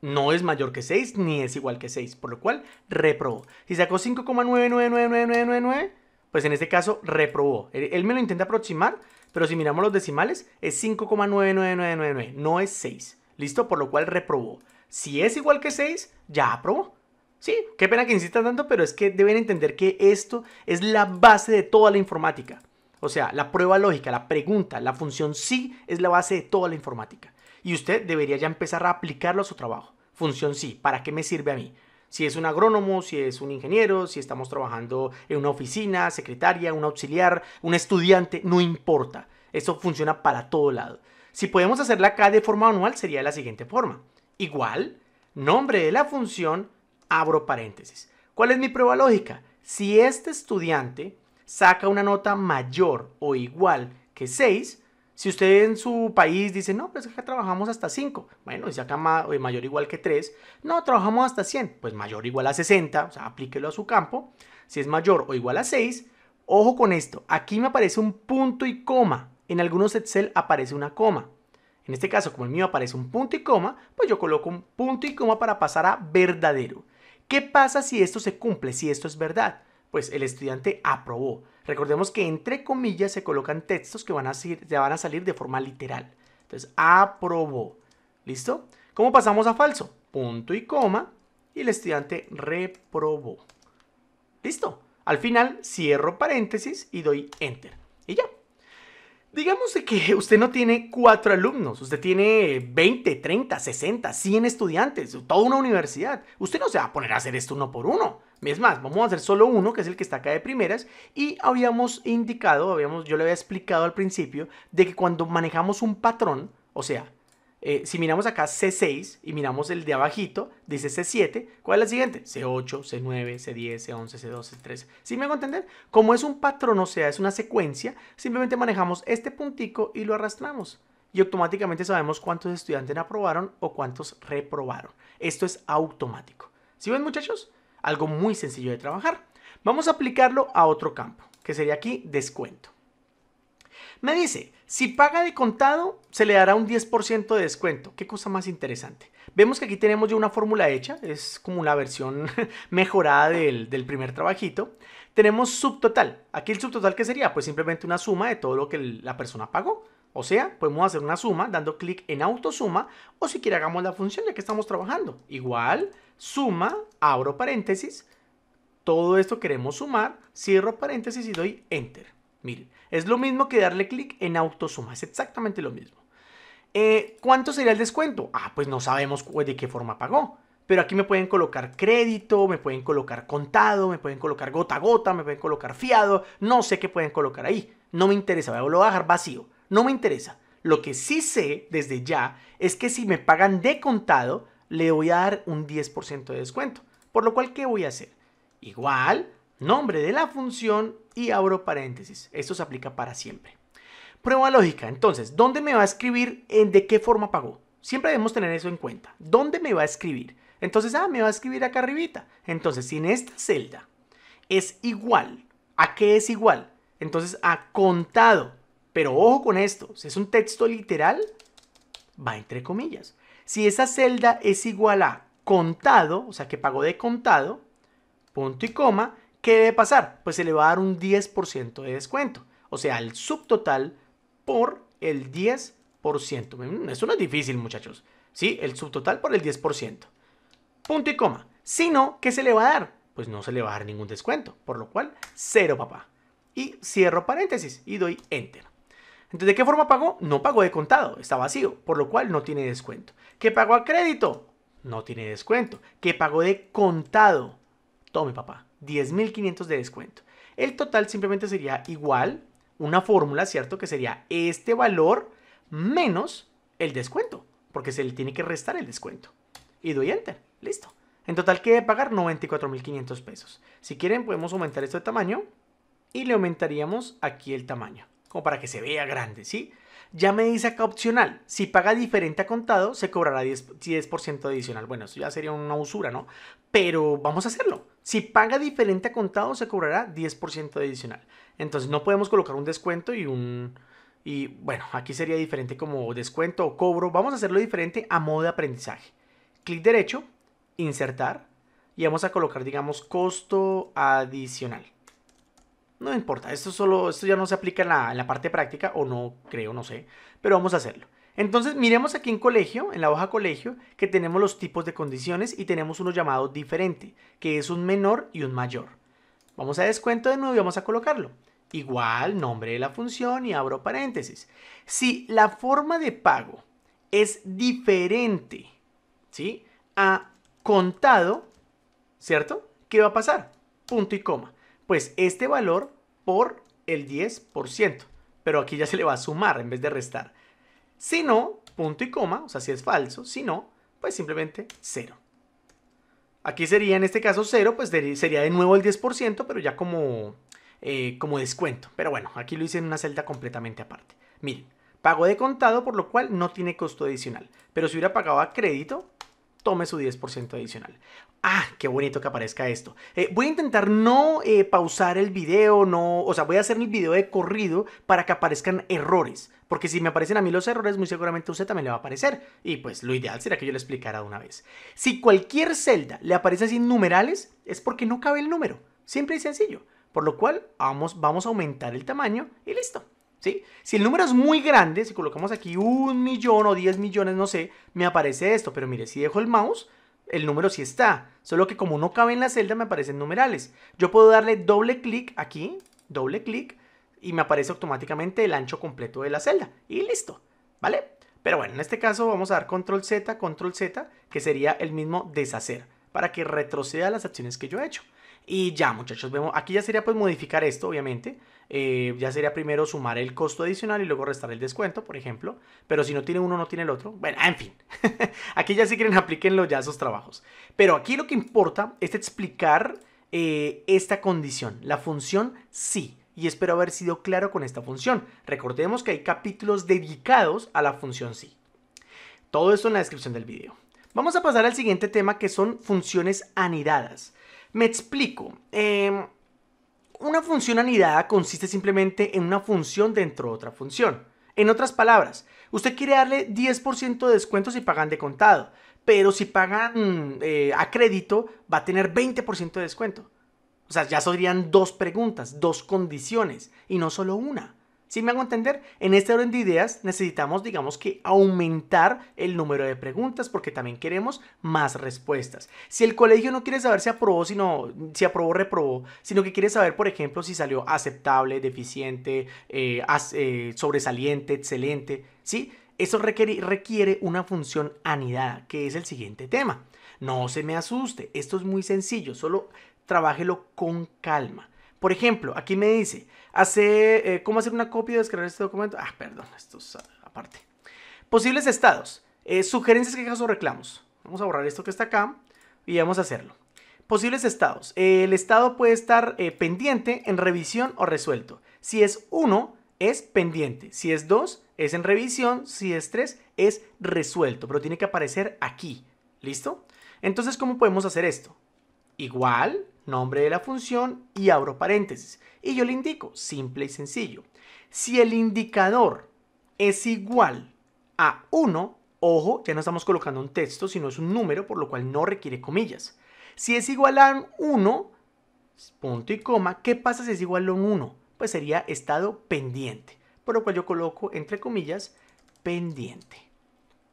no es mayor que 6 ni es igual que 6, por lo cual reprobó. Si sacó 5,999999, pues en este caso reprobó. Él, él me lo intenta aproximar, pero si miramos los decimales, es 5,99999, no es 6. ¿Listo? Por lo cual reprobó. Si es igual que 6, ya aprobó. Sí, qué pena que insistan tanto, pero es que deben entender que esto es la base de toda la informática. O sea, la prueba lógica, la pregunta, la función sí es la base de toda la informática. Y usted debería ya empezar a aplicarlo a su trabajo. Función sí, ¿para qué me sirve a mí? Si es un agrónomo, si es un ingeniero, si estamos trabajando en una oficina, secretaria, un auxiliar, un estudiante, no importa. Esto funciona para todo lado. Si podemos hacerla acá de forma anual, sería de la siguiente forma igual, nombre de la función, abro paréntesis. ¿Cuál es mi prueba lógica? Si este estudiante saca una nota mayor o igual que 6, si usted en su país dice, no, pues acá trabajamos hasta 5, bueno, si saca eh, mayor o igual que 3, no, trabajamos hasta 100, pues mayor o igual a 60, o sea, aplíquelo a su campo. Si es mayor o igual a 6, ojo con esto, aquí me aparece un punto y coma, en algunos Excel aparece una coma. En este caso, como el mío aparece un punto y coma, pues yo coloco un punto y coma para pasar a verdadero. ¿Qué pasa si esto se cumple, si esto es verdad? Pues el estudiante aprobó. Recordemos que entre comillas se colocan textos que van a, salir, van a salir de forma literal. Entonces, aprobó. ¿Listo? ¿Cómo pasamos a falso? Punto y coma y el estudiante reprobó. ¿Listo? Al final cierro paréntesis y doy enter. Y ya, Digamos que usted no tiene cuatro alumnos, usted tiene 20, 30, 60, 100 estudiantes, toda una universidad. Usted no se va a poner a hacer esto uno por uno. Es más, vamos a hacer solo uno, que es el que está acá de primeras, y habíamos indicado, habíamos, yo le había explicado al principio, de que cuando manejamos un patrón, o sea, eh, si miramos acá C6 y miramos el de abajito, dice C7, ¿cuál es la siguiente? C8, C9, C10, C11, C12, C13. ¿Sí me hago Como es un patrón, o sea, es una secuencia, simplemente manejamos este puntico y lo arrastramos. Y automáticamente sabemos cuántos estudiantes aprobaron o cuántos reprobaron. Esto es automático. ¿Sí ven muchachos? Algo muy sencillo de trabajar. Vamos a aplicarlo a otro campo, que sería aquí descuento. Me dice, si paga de contado, se le dará un 10% de descuento. Qué cosa más interesante. Vemos que aquí tenemos ya una fórmula hecha, es como una versión mejorada del, primer trabajito. Tenemos subtotal. Aquí el subtotal, ¿qué sería? Pues simplemente una suma de todo lo que la persona pagó. O sea, podemos hacer una suma dando clic en autosuma o si quiere hagamos la función ya que estamos trabajando. Igual, suma, abro paréntesis, todo esto queremos sumar, cierro paréntesis y doy enter es lo mismo que darle clic en autosuma, es exactamente lo mismo. Eh, ¿Cuánto sería el descuento? Ah, pues no sabemos de qué forma pagó. Pero aquí me pueden colocar crédito, me pueden colocar contado, me pueden colocar gota a gota, me pueden colocar fiado. No sé qué pueden colocar ahí. No me interesa, lo voy a dejar vacío. No me interesa. Lo que sí sé desde ya es que si me pagan de contado, le voy a dar un 10% de descuento. Por lo cual, ¿qué voy a hacer? Igual, nombre de la función y abro paréntesis. Esto se aplica para siempre. Prueba lógica. Entonces, ¿dónde me va a escribir en de qué forma pagó? Siempre debemos tener eso en cuenta. ¿Dónde me va a escribir? Entonces, ah, me va a escribir acá arribita. Entonces, si en esta celda es igual, ¿a qué es igual? Entonces, a contado. Pero ojo con esto, si es un texto literal, va entre comillas. Si esa celda es igual a contado, o sea, que pagó de contado, punto y coma, ¿Qué debe pasar? Pues se le va a dar un 10% de descuento, o sea, el subtotal por el 10%. Mm, eso no es difícil, muchachos. Sí, el subtotal por el 10%. Punto y coma. Si no, ¿qué se le va a dar? Pues no se le va a dar ningún descuento, por lo cual, cero, papá. Y cierro paréntesis y doy enter. Entonces, ¿de qué forma pagó? No pagó de contado, está vacío, por lo cual no tiene descuento. ¿Qué pagó a crédito? No tiene descuento. ¿Qué pagó de contado? Tome, papá. 10.500 de descuento. El total simplemente sería igual, una fórmula, ¿cierto? Que sería este valor menos el descuento, porque se le tiene que restar el descuento. Y doy enter, listo. En total quede pagar 94.500 pesos. Si quieren podemos aumentar esto de tamaño y le aumentaríamos aquí el tamaño, como para que se vea grande, ¿sí? sí ya me dice acá opcional, si paga diferente a contado, se cobrará 10%, adicional. Bueno, eso ya sería una usura, ¿no? Pero vamos a hacerlo. Si paga diferente a contado, se cobrará 10% adicional. Entonces no podemos colocar un descuento y un... Y bueno, aquí sería diferente como descuento o cobro. Vamos a hacerlo diferente a modo de aprendizaje. Clic derecho, insertar y vamos a colocar, digamos, costo adicional. No importa, esto, solo, esto ya no se aplica en la, parte práctica, o no creo, no sé, pero vamos a hacerlo. Entonces, miremos aquí en colegio, en la hoja colegio, que tenemos los tipos de condiciones y tenemos uno llamado diferente, que es un menor y un mayor. Vamos a descuento de nuevo y vamos a colocarlo. Igual, nombre de la función y abro paréntesis. Si la forma de pago es diferente ¿sí? a contado, ¿cierto? ¿Qué va a pasar? Punto y coma pues este valor por el 10%. Pero aquí ya se le va a sumar en vez de restar. Si no, punto y coma, o sea, si es falso, si no, pues simplemente 0. Aquí sería en este caso 0, pues sería de nuevo el 10%, pero ya como, eh, como descuento. Pero bueno, aquí lo hice en una celda completamente aparte. Miren, pago de contado, por lo cual no tiene costo adicional. Pero si hubiera pagado a crédito, tome su 10% adicional. Ah, qué bonito que aparezca esto. Eh, voy a intentar no eh, pausar el video, no, o sea, voy a hacer el video de corrido para que aparezcan errores. Porque si me aparecen a mí los errores, muy seguramente a usted también le va a aparecer. Y pues lo ideal será que yo le explicara de una vez. Si cualquier celda le aparece sin numerales, es porque no cabe el número. Simple y sencillo. Por lo cual, vamos, vamos a aumentar el tamaño y listo. Si el número es muy grande, si colocamos aquí un millón o 10 millones, no sé, me aparece esto, pero mire, si dejo el mouse, el número sí está, solo que como no cabe en la celda me aparecen numerales. Yo puedo darle doble clic aquí, doble clic, y me aparece automáticamente el ancho completo de la celda, y listo, ¿vale? Pero bueno, en este caso vamos a dar control Z, control Z, que sería el mismo deshacer, para que retroceda las acciones que yo he hecho. Y ya, muchachos, vemos. Aquí ya sería pues modificar esto, obviamente. Eh, ya sería primero sumar el costo adicional y luego restar el descuento, por ejemplo. Pero si no tiene uno, no tiene el otro. Bueno, en fin. aquí ya si quieren, aplíquenlo ya a sus trabajos. Pero aquí lo que importa es explicar eh, esta condición, la función sí. Y espero haber sido claro con esta función. Recordemos que hay capítulos dedicados a la función sí. Todo esto en la descripción del video. Vamos a pasar al siguiente tema que son funciones anidadas. Me explico. Em, una función anidada consiste simplemente en una función dentro de otra función. En otras palabras, usted quiere darle 10% de descuento si pagan de contado, pero si pagan eh, a crédito va a tener 20% de descuento. O sea, ya serían dos preguntas, dos condiciones y no solo una. Si me hago entender, en este orden de ideas necesitamos, digamos que, aumentar el número de preguntas porque también queremos más respuestas. Si el colegio no quiere saber si aprobó, sino, si aprobó reprobó, sino que quiere saber, por ejemplo, si salió aceptable, deficiente, eh, eh, sobresaliente, excelente, ¿sí? Eso requiere, requiere una función anidada, que es el siguiente tema. No se me asuste, esto es muy sencillo, solo trabájelo con calma. Por ejemplo, aquí me dice, eh, ¿cómo hacer una copia de descargar este documento? Ah, perdón, esto es ah, aparte. Posibles estados, eh, sugerencias, quejas o reclamos. Vamos a borrar esto que está acá y vamos a hacerlo. Posibles estados. el estado puede estar eh, pendiente, en revisión o resuelto. Si es 1, es pendiente. Si es 2, es en revisión. Si es 3, es resuelto. Pero tiene que aparecer aquí. ¿Listo? Entonces, ¿cómo podemos hacer esto? Igual, nombre de la función y abro paréntesis. Y yo le indico, simple y sencillo. Si el indicador es igual a 1, ojo, ya no estamos colocando un texto, sino es un número, por lo cual no requiere comillas. Si es igual a 1, punto y coma, ¿qué pasa si es igual a un 1? Pues sería estado pendiente, por lo cual yo coloco entre comillas pendiente,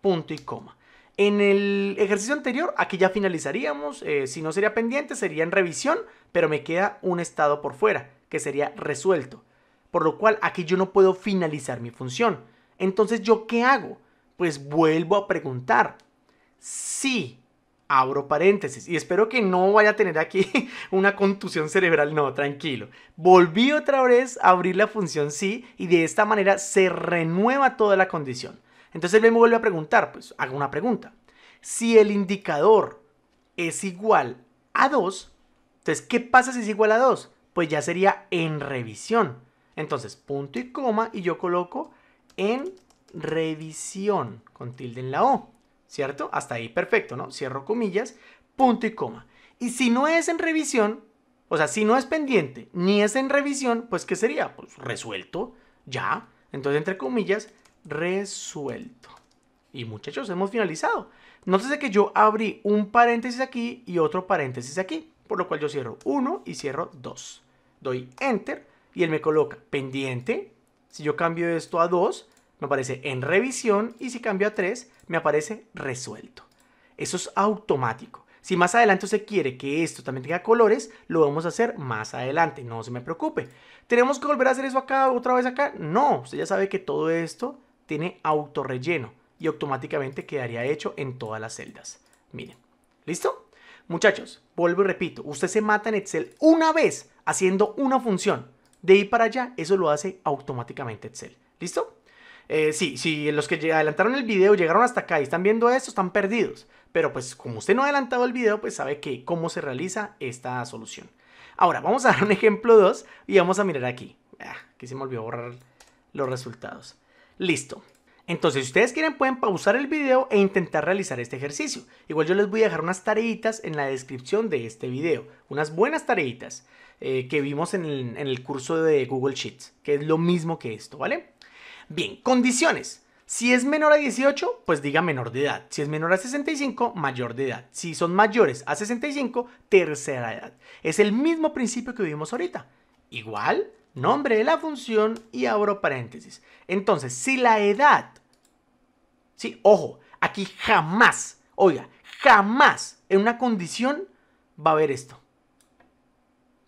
punto y coma. En el ejercicio anterior, aquí ya finalizaríamos, eh, si no sería pendiente, sería en revisión, pero me queda un estado por fuera, que sería resuelto. Por lo cual aquí yo no puedo finalizar mi función. Entonces, ¿yo qué hago? Pues vuelvo a preguntar. Sí, abro paréntesis, y espero que no vaya a tener aquí una contusión cerebral, no, tranquilo. Volví otra vez a abrir la función sí, y de esta manera se renueva toda la condición. Entonces él me vuelve a preguntar, pues hago una pregunta. Si el indicador es igual a 2, entonces, ¿qué pasa si es igual a 2? Pues ya sería en revisión. Entonces, punto y coma y yo coloco en revisión con tilde en la O, ¿cierto? Hasta ahí perfecto, ¿no? Cierro comillas, punto y coma. Y si no es en revisión, o sea, si no es pendiente ni es en revisión, pues ¿qué sería? Pues resuelto, ya. Entonces, entre comillas, resuelto. Y muchachos, hemos finalizado. Nótese que yo abrí un paréntesis aquí y otro paréntesis aquí, por lo cual yo cierro 1 y cierro 2. Doy Enter y él me coloca pendiente. Si yo cambio esto a 2, me aparece en revisión y si cambio a 3, me aparece resuelto. Eso es automático. Si más adelante se quiere que esto también tenga colores, lo vamos a hacer más adelante, no se me preocupe. ¿Tenemos que volver a hacer eso acá, otra vez acá? No, usted ya sabe que todo esto tiene autorrelleno y automáticamente quedaría hecho en todas las celdas. Miren, ¿listo? Muchachos, vuelvo y repito, usted se mata en Excel una vez haciendo una función. De ahí para allá, eso lo hace automáticamente Excel. ¿Listo? Eh, sí, si los que adelantaron el video llegaron hasta acá y están viendo esto, están perdidos. Pero pues como usted no ha adelantado el video, pues sabe que cómo se realiza esta solución. Ahora, vamos a dar un ejemplo 2 y vamos a mirar aquí. Ah, que se me olvidó borrar los resultados. Listo. Entonces, si ustedes quieren, pueden pausar el video e intentar realizar este ejercicio. Igual yo les voy a dejar unas tareitas en la descripción de este video. Unas buenas tareitas eh, que vimos en el, en el curso de Google Sheets, que es lo mismo que esto, ¿vale? Bien, condiciones. Si es menor a 18, pues diga menor de edad. Si es menor a 65, mayor de edad. Si son mayores a 65, tercera edad. Es el mismo principio que vimos ahorita. Igual, nombre de la función y abro paréntesis. Entonces, si la edad, sí, ojo, aquí jamás, oiga, jamás en una condición va a haber esto.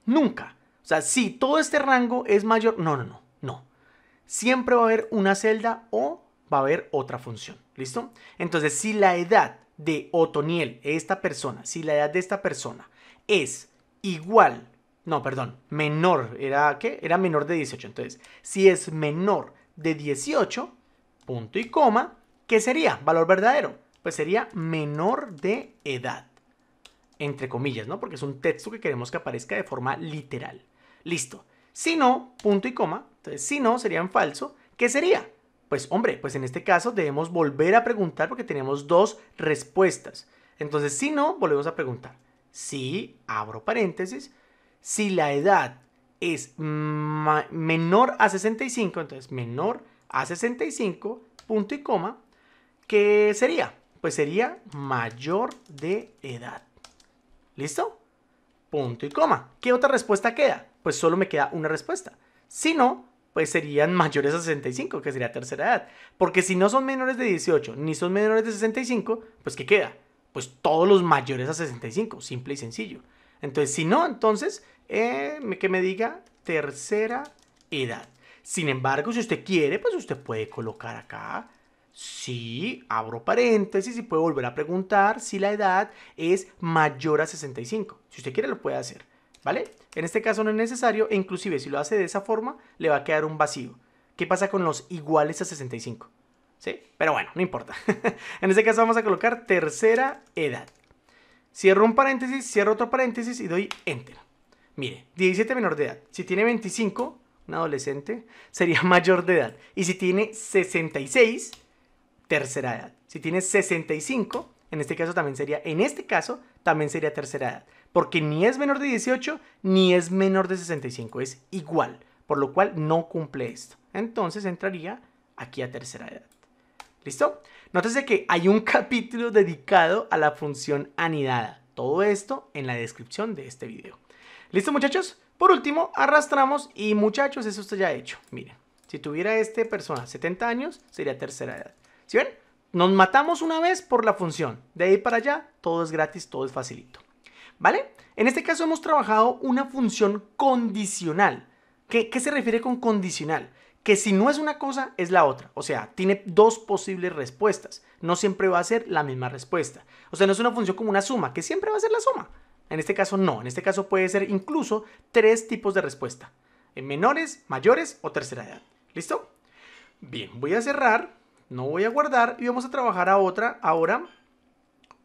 Nunca. O sea, si todo este rango es mayor, no, no, no, no. Siempre va a haber una celda o va a haber otra función. ¿Listo? Entonces, si la edad de Otoniel, esta persona, si la edad de esta persona es igual no, perdón, menor, era qué? Era menor de 18. Entonces, si es menor de 18, punto y coma, ¿qué sería? Valor verdadero. Pues sería menor de edad. Entre comillas, ¿no? Porque es un texto que queremos que aparezca de forma literal. Listo. Si no, punto y coma. Entonces, si no, sería en falso. ¿Qué sería? Pues hombre, pues en este caso debemos volver a preguntar porque tenemos dos respuestas. Entonces, si no, volvemos a preguntar. Si, abro paréntesis, si la edad es menor a 65, entonces menor a 65, punto y coma, ¿qué sería? Pues sería mayor de edad. ¿Listo? Punto y coma. ¿Qué otra respuesta queda? Pues solo me queda una respuesta. Si no, pues serían mayores a 65, que sería tercera edad. Porque si no son menores de 18 ni son menores de 65, pues ¿qué queda? Pues todos los mayores a 65, simple y sencillo. Entonces, si no, entonces, eh, que me diga tercera edad. Sin embargo, si usted quiere, pues usted puede colocar acá sí, abro paréntesis y puede volver a preguntar si la edad es mayor a 65. Si usted quiere lo puede hacer, ¿vale? En este caso no es necesario e inclusive si lo hace de esa forma le va a quedar un vacío. ¿Qué pasa con los iguales a 65? ¿Sí? Pero bueno, no importa. en este caso vamos a colocar tercera edad. Cierro un paréntesis, cierro otro paréntesis y doy enter. Mire, 17 menor de edad. Si tiene 25, un adolescente, sería mayor de edad. Y si tiene 66, tercera edad. Si tiene 65, en este caso también sería, en este caso, también sería tercera edad. Porque ni es menor de 18, ni es menor de 65, es igual. Por lo cual no cumple esto. Entonces entraría aquí a tercera edad. ¿Listo? Nótese que hay un capítulo dedicado a la función anidada. Todo esto en la descripción de este video. ¿Listo muchachos? Por último, arrastramos y muchachos, eso está ya hecho. Miren, si tuviera este persona 70 años, sería tercera edad. ¿Sí ven? Nos matamos una vez por la función. De ahí para allá, todo es gratis, todo es facilito. ¿Vale? En este caso hemos trabajado una función condicional. ¿Qué, qué se refiere con condicional? que si no es una cosa, es la otra. O sea, tiene dos posibles respuestas. No siempre va a ser la misma respuesta. O sea, no es una función como una suma, que siempre va a ser la suma. En este caso no, en este caso puede ser incluso tres tipos de respuesta. En eh, menores, mayores o tercera edad. ¿Listo? Bien, voy a cerrar, no voy a guardar y vamos a trabajar a otra, ahora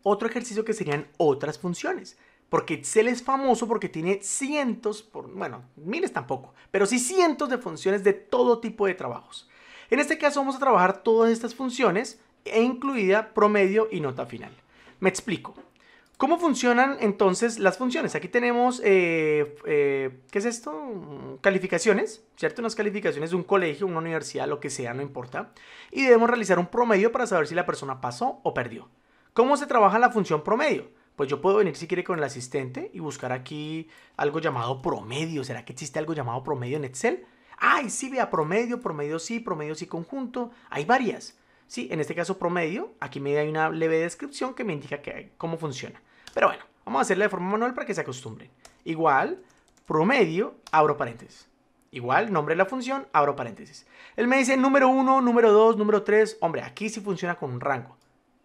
otro ejercicio que serían otras funciones porque Excel es famoso porque tiene cientos, por, bueno, miles tampoco, pero sí cientos de funciones de todo tipo de trabajos. En este caso vamos a trabajar todas estas funciones, e incluida promedio y nota final. Me explico. ¿Cómo funcionan entonces las funciones? Aquí tenemos, eh, eh, ¿qué es esto? Calificaciones, ¿cierto? Unas calificaciones de un colegio, una universidad, lo que sea, no importa. Y debemos realizar un promedio para saber si la persona pasó o perdió. ¿Cómo se trabaja la función promedio? pues yo puedo venir si quiere con el asistente y buscar aquí algo llamado promedio. ¿Será que existe algo llamado promedio en Excel? Ay, sí, vea, promedio, promedio sí, promedio sí conjunto. Hay varias. Sí, en este caso promedio, aquí me da una leve descripción que me indica cómo funciona. Pero bueno, vamos a hacerle de forma manual para que se acostumbren. Igual, promedio, abro paréntesis. Igual, nombre de la función, abro paréntesis. Él me dice número 1, número 2, número 3. Hombre, aquí sí funciona con un rango,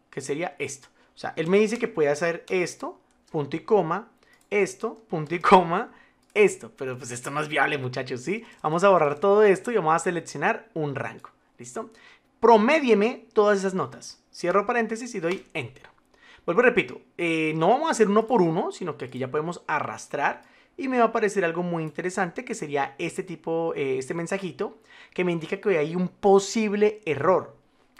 que sería esto. O sea, él me dice que puede hacer esto, punto y coma, esto, punto y coma, esto. Pero pues esto no es viable, muchachos, ¿sí? Vamos a borrar todo esto y vamos a seleccionar un rango. ¿Listo? Promédieme todas esas notas. Cierro paréntesis y doy Enter. Vuelvo y repito, eh, no vamos a hacer uno por uno, sino que aquí ya podemos arrastrar y me va a aparecer algo muy interesante que sería este tipo, eh, este mensajito que me indica que hay un posible error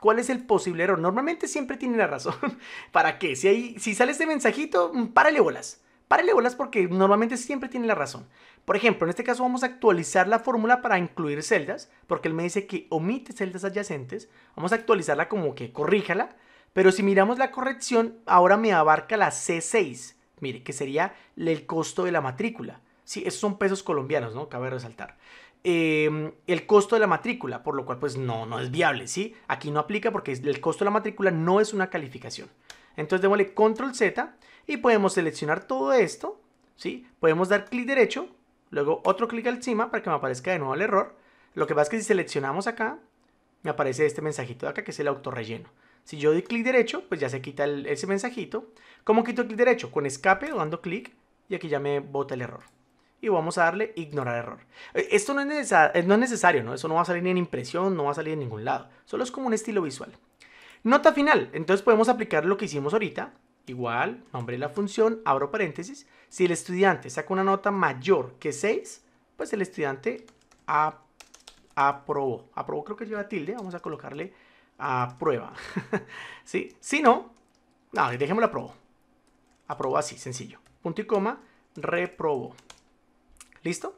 cuál es el posible error. Normalmente siempre tiene la razón. ¿Para qué? Si, si sale este mensajito, mm, párale bolas. Párale bolas porque normalmente siempre tiene la razón. Por ejemplo, en este caso vamos a actualizar la fórmula para incluir celdas, porque él me dice que omite celdas adyacentes. Vamos a actualizarla como que corríjala. Pero si miramos la corrección, ahora me abarca la C6. Mire, que sería el costo de la matrícula. Sí, esos son pesos colombianos, ¿no? Cabe resaltar. Em, el costo de la matrícula, por lo cual pues no, no es viable, ¿sí? Aquí no aplica porque el costo de la matrícula no es una calificación. Entonces démosle control Z y podemos seleccionar todo esto, ¿sí? Podemos dar clic derecho, luego otro clic encima para que me aparezca de nuevo el error. Lo que pasa es que si seleccionamos acá, me aparece este mensajito de acá que es el autorrelleno. Si yo doy clic derecho, pues ya se quita ese mensajito. ¿Cómo quito el clic derecho? Con escape o dando clic y aquí ya me bota el error y vamos a darle ignorar error. Eh, esto no es, eh, no es necesario, ¿no? Eso no va a salir en impresión, no va a salir en ningún lado. Solo es como un estilo visual. Nota final. Entonces podemos aplicar lo que hicimos ahorita. Igual, nombre de la función, abro paréntesis. Si el estudiante saca una nota mayor que 6, pues el estudiante aprobó. Aprobó creo que lleva tilde. Vamos a colocarle prueba. ¿Sí? Si no, no, dejémoslo aprobó. Aprobó así, sencillo. Punto y coma, reprobó. ¿Listo?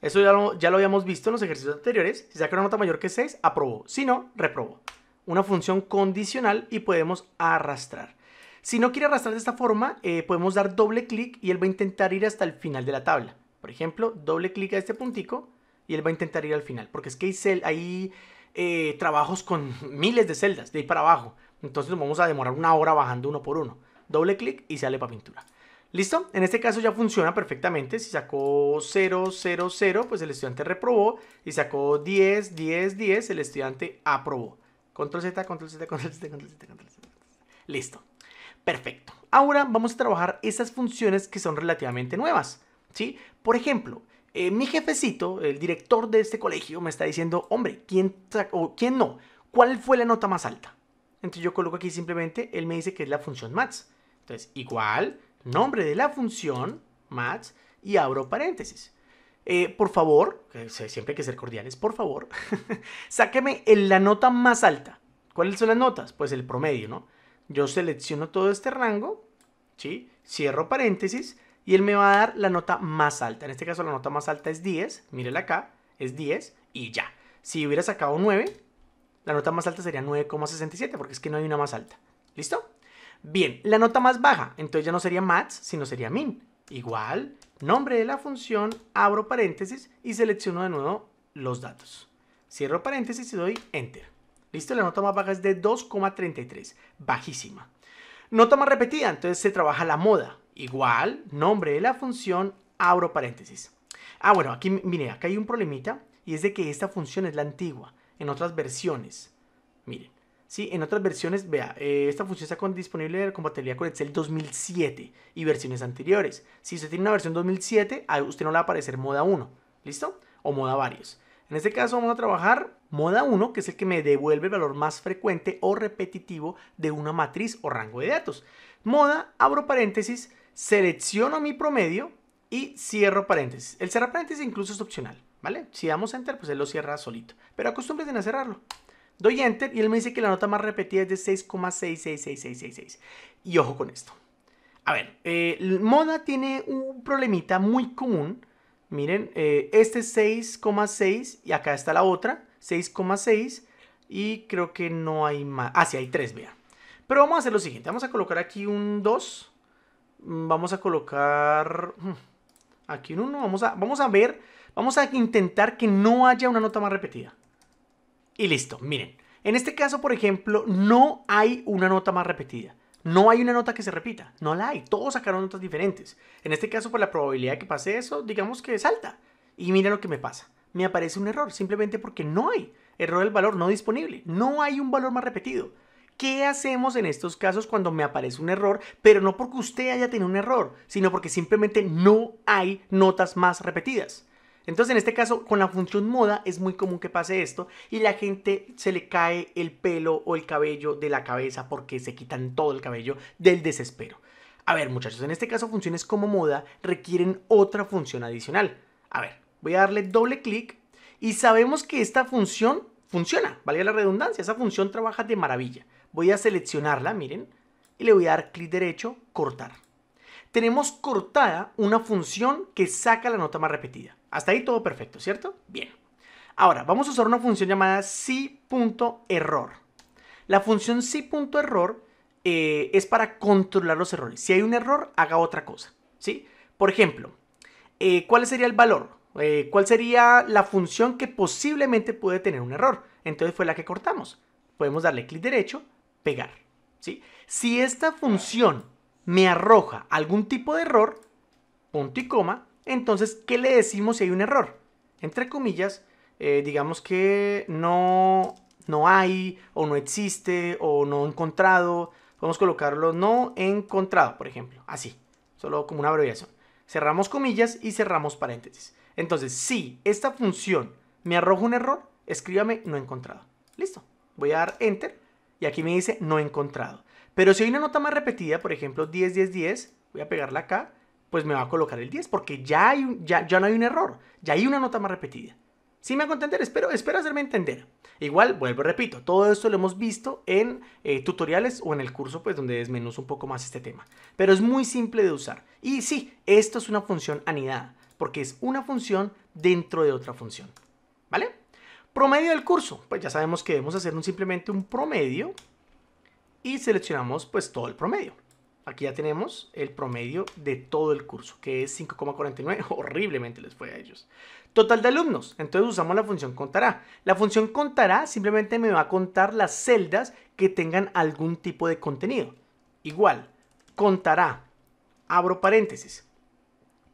Eso ya lo, habíamos visto en los ejercicios anteriores. Si saca una nota mayor que 6, aprobó. Si no, reprobó. Una función condicional y podemos arrastrar. Si no quiere arrastrar de esta forma, eh, podemos dar doble clic y él va a intentar ir hasta el final de la tabla. Por ejemplo, doble clic a este puntico y él va a intentar ir al final. Porque es que hay, eh, trabajos con miles de celdas de ahí para abajo. Entonces nos vamos a demorar una hora bajando uno por uno. Doble clic y sale para pintura. ¿Listo? En este caso ya funciona perfectamente. Si sacó 0, 0, 0, pues el estudiante reprobó. Si sacó 10, 10, 10, el estudiante aprobó. Control Z, control Z, control Z, control Z, control Z. Listo. Perfecto. Ahora vamos a trabajar esas funciones que son relativamente nuevas. ¿sí? Por ejemplo, eh, mi jefecito, el director de este colegio, me está diciendo, hombre, ¿quién, o, ¿quién no? ¿Cuál fue la nota más alta? Entonces yo coloco aquí simplemente, él me dice que es la función max. Entonces, igual, nombre de la función, max y abro paréntesis. Eh, por favor, siempre hay que ser cordiales, por favor, sáqueme la nota más alta. ¿Cuáles son las notas? Pues el promedio, ¿no? Yo selecciono todo este rango, ¿sí? Cierro paréntesis y él me va a dar la nota más alta. En este caso la nota más alta es 10, mírela acá, es 10 y ya. Si hubiera sacado 9, la nota más alta sería 9,67 porque es que no hay una más alta. ¿Listo? Bien, la nota más baja, entonces ya no sería mats, sino sería min. Igual, nombre de la función, abro paréntesis y selecciono de nuevo los datos. Cierro paréntesis y doy enter. Listo, la nota más baja es de 2,33, bajísima. Nota más repetida, entonces se trabaja la moda. Igual, nombre de la función, abro paréntesis. Ah, bueno, aquí, mire, acá hay un problemita y es de que esta función es la antigua, en otras versiones. Miren, Sí, en otras versiones, vea, eh, esta función está con, disponible compatibilidad con Excel 2007 y versiones anteriores. Si usted tiene una versión 2007, a usted no le va a aparecer moda 1, ¿listo? O moda varios. En este caso vamos a trabajar moda 1, que es el que me devuelve el valor más frecuente o repetitivo de una matriz o rango de datos. Moda, abro paréntesis, selecciono mi promedio y cierro paréntesis. El cerrar paréntesis incluso es opcional, ¿vale? Si damos enter, pues él lo cierra solito. Pero acostúmbrense a cerrarlo. Doy enter y él me dice que la nota más repetida es de 6,666666. Y ojo con esto. A ver, eh, Moda tiene un problemita muy común. Miren, eh, este es 6,6 y acá está la otra, 6,6 y creo que no hay más. Ah, sí, hay 3, vean. Pero vamos a hacer lo siguiente, vamos a colocar aquí un 2, mm, vamos a colocar hmm, aquí un 1, vamos a, vamos a ver, vamos a intentar que no haya una nota más repetida y listo. Miren, en este caso, por ejemplo, no hay una nota más repetida. No hay una nota que se repita, no la hay. Todos sacaron notas diferentes. En este caso, por la probabilidad de que pase eso, digamos que es Y mira lo que me pasa. Me aparece un error, simplemente porque no hay. Error del valor no disponible. No hay un valor más repetido. ¿Qué hacemos en estos casos cuando me aparece un error? Pero no porque usted haya tenido un error, sino porque simplemente no hay notas más repetidas. Entonces, en este caso, con la función moda es muy común que pase esto y la gente se le cae el pelo o el cabello de la cabeza porque se quitan todo el cabello del desespero. A ver, muchachos, en este caso funciones como moda requieren otra función adicional. A ver, voy a darle doble clic y sabemos que esta función funciona, valga la redundancia, esa función trabaja de maravilla. Voy a seleccionarla, miren, y le voy a dar clic derecho, cortar tenemos cortada una función que saca la nota más repetida. Hasta ahí todo perfecto, ¿cierto? Bien. Ahora, vamos a usar una función llamada si.error. La función si.error eh, es para controlar los errores. Si hay un error, haga otra cosa, ¿sí? Por ejemplo, eh, ¿cuál sería el valor? Eh, ¿Cuál sería la función que posiblemente puede tener un error? Entonces fue la que cortamos. Podemos darle clic derecho, pegar, ¿sí? Si esta función me arroja algún tipo de error, punto y coma, entonces, ¿qué le decimos si hay un error? Entre comillas, eh, digamos que no, no hay o no existe o no encontrado. Podemos colocarlo no encontrado, por ejemplo, así, solo como una abreviación. Cerramos comillas y cerramos paréntesis. Entonces, si esta función me arroja un error, escríbame no encontrado. Listo. Voy a dar enter y aquí me dice no encontrado. Pero si hay una nota más repetida, por ejemplo, 10, 10, 10, voy a pegarla acá, pues me va a colocar el 10, porque ya, hay, ya, ya no hay un error, ya hay una nota más repetida. Si me hago entender? Espero, espero hacerme entender. Igual, vuelvo, repito, todo esto lo hemos visto en eh, tutoriales o en el curso, pues donde menos un poco más este tema. Pero es muy simple de usar. Y sí, esto es una función anidada, porque es una función dentro de otra función. ¿Vale? Promedio del curso. Pues ya sabemos que debemos hacer simplemente un promedio y seleccionamos pues todo el promedio. Aquí ya tenemos el promedio de todo el curso, que es 5,49. Horriblemente les fue a ellos. Total de alumnos. Entonces usamos la función contará. La función contará simplemente me va a contar las celdas que tengan algún tipo de contenido. Igual, contará. Abro paréntesis.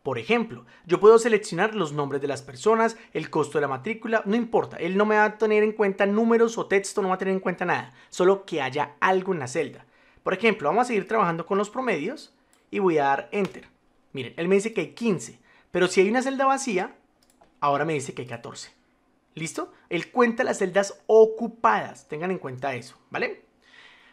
Por ejemplo, yo puedo seleccionar los nombres de las personas, el costo de la matrícula, no importa, él no me va a tener en cuenta números o texto, no va a tener en cuenta nada, solo que haya algo en la celda. Por ejemplo, vamos a seguir trabajando con los promedios y voy a dar Enter. Miren, él me dice que hay 15, pero si hay una celda vacía, ahora me dice que hay 14. ¿Listo? Él cuenta las celdas ocupadas, tengan en cuenta eso, ¿vale?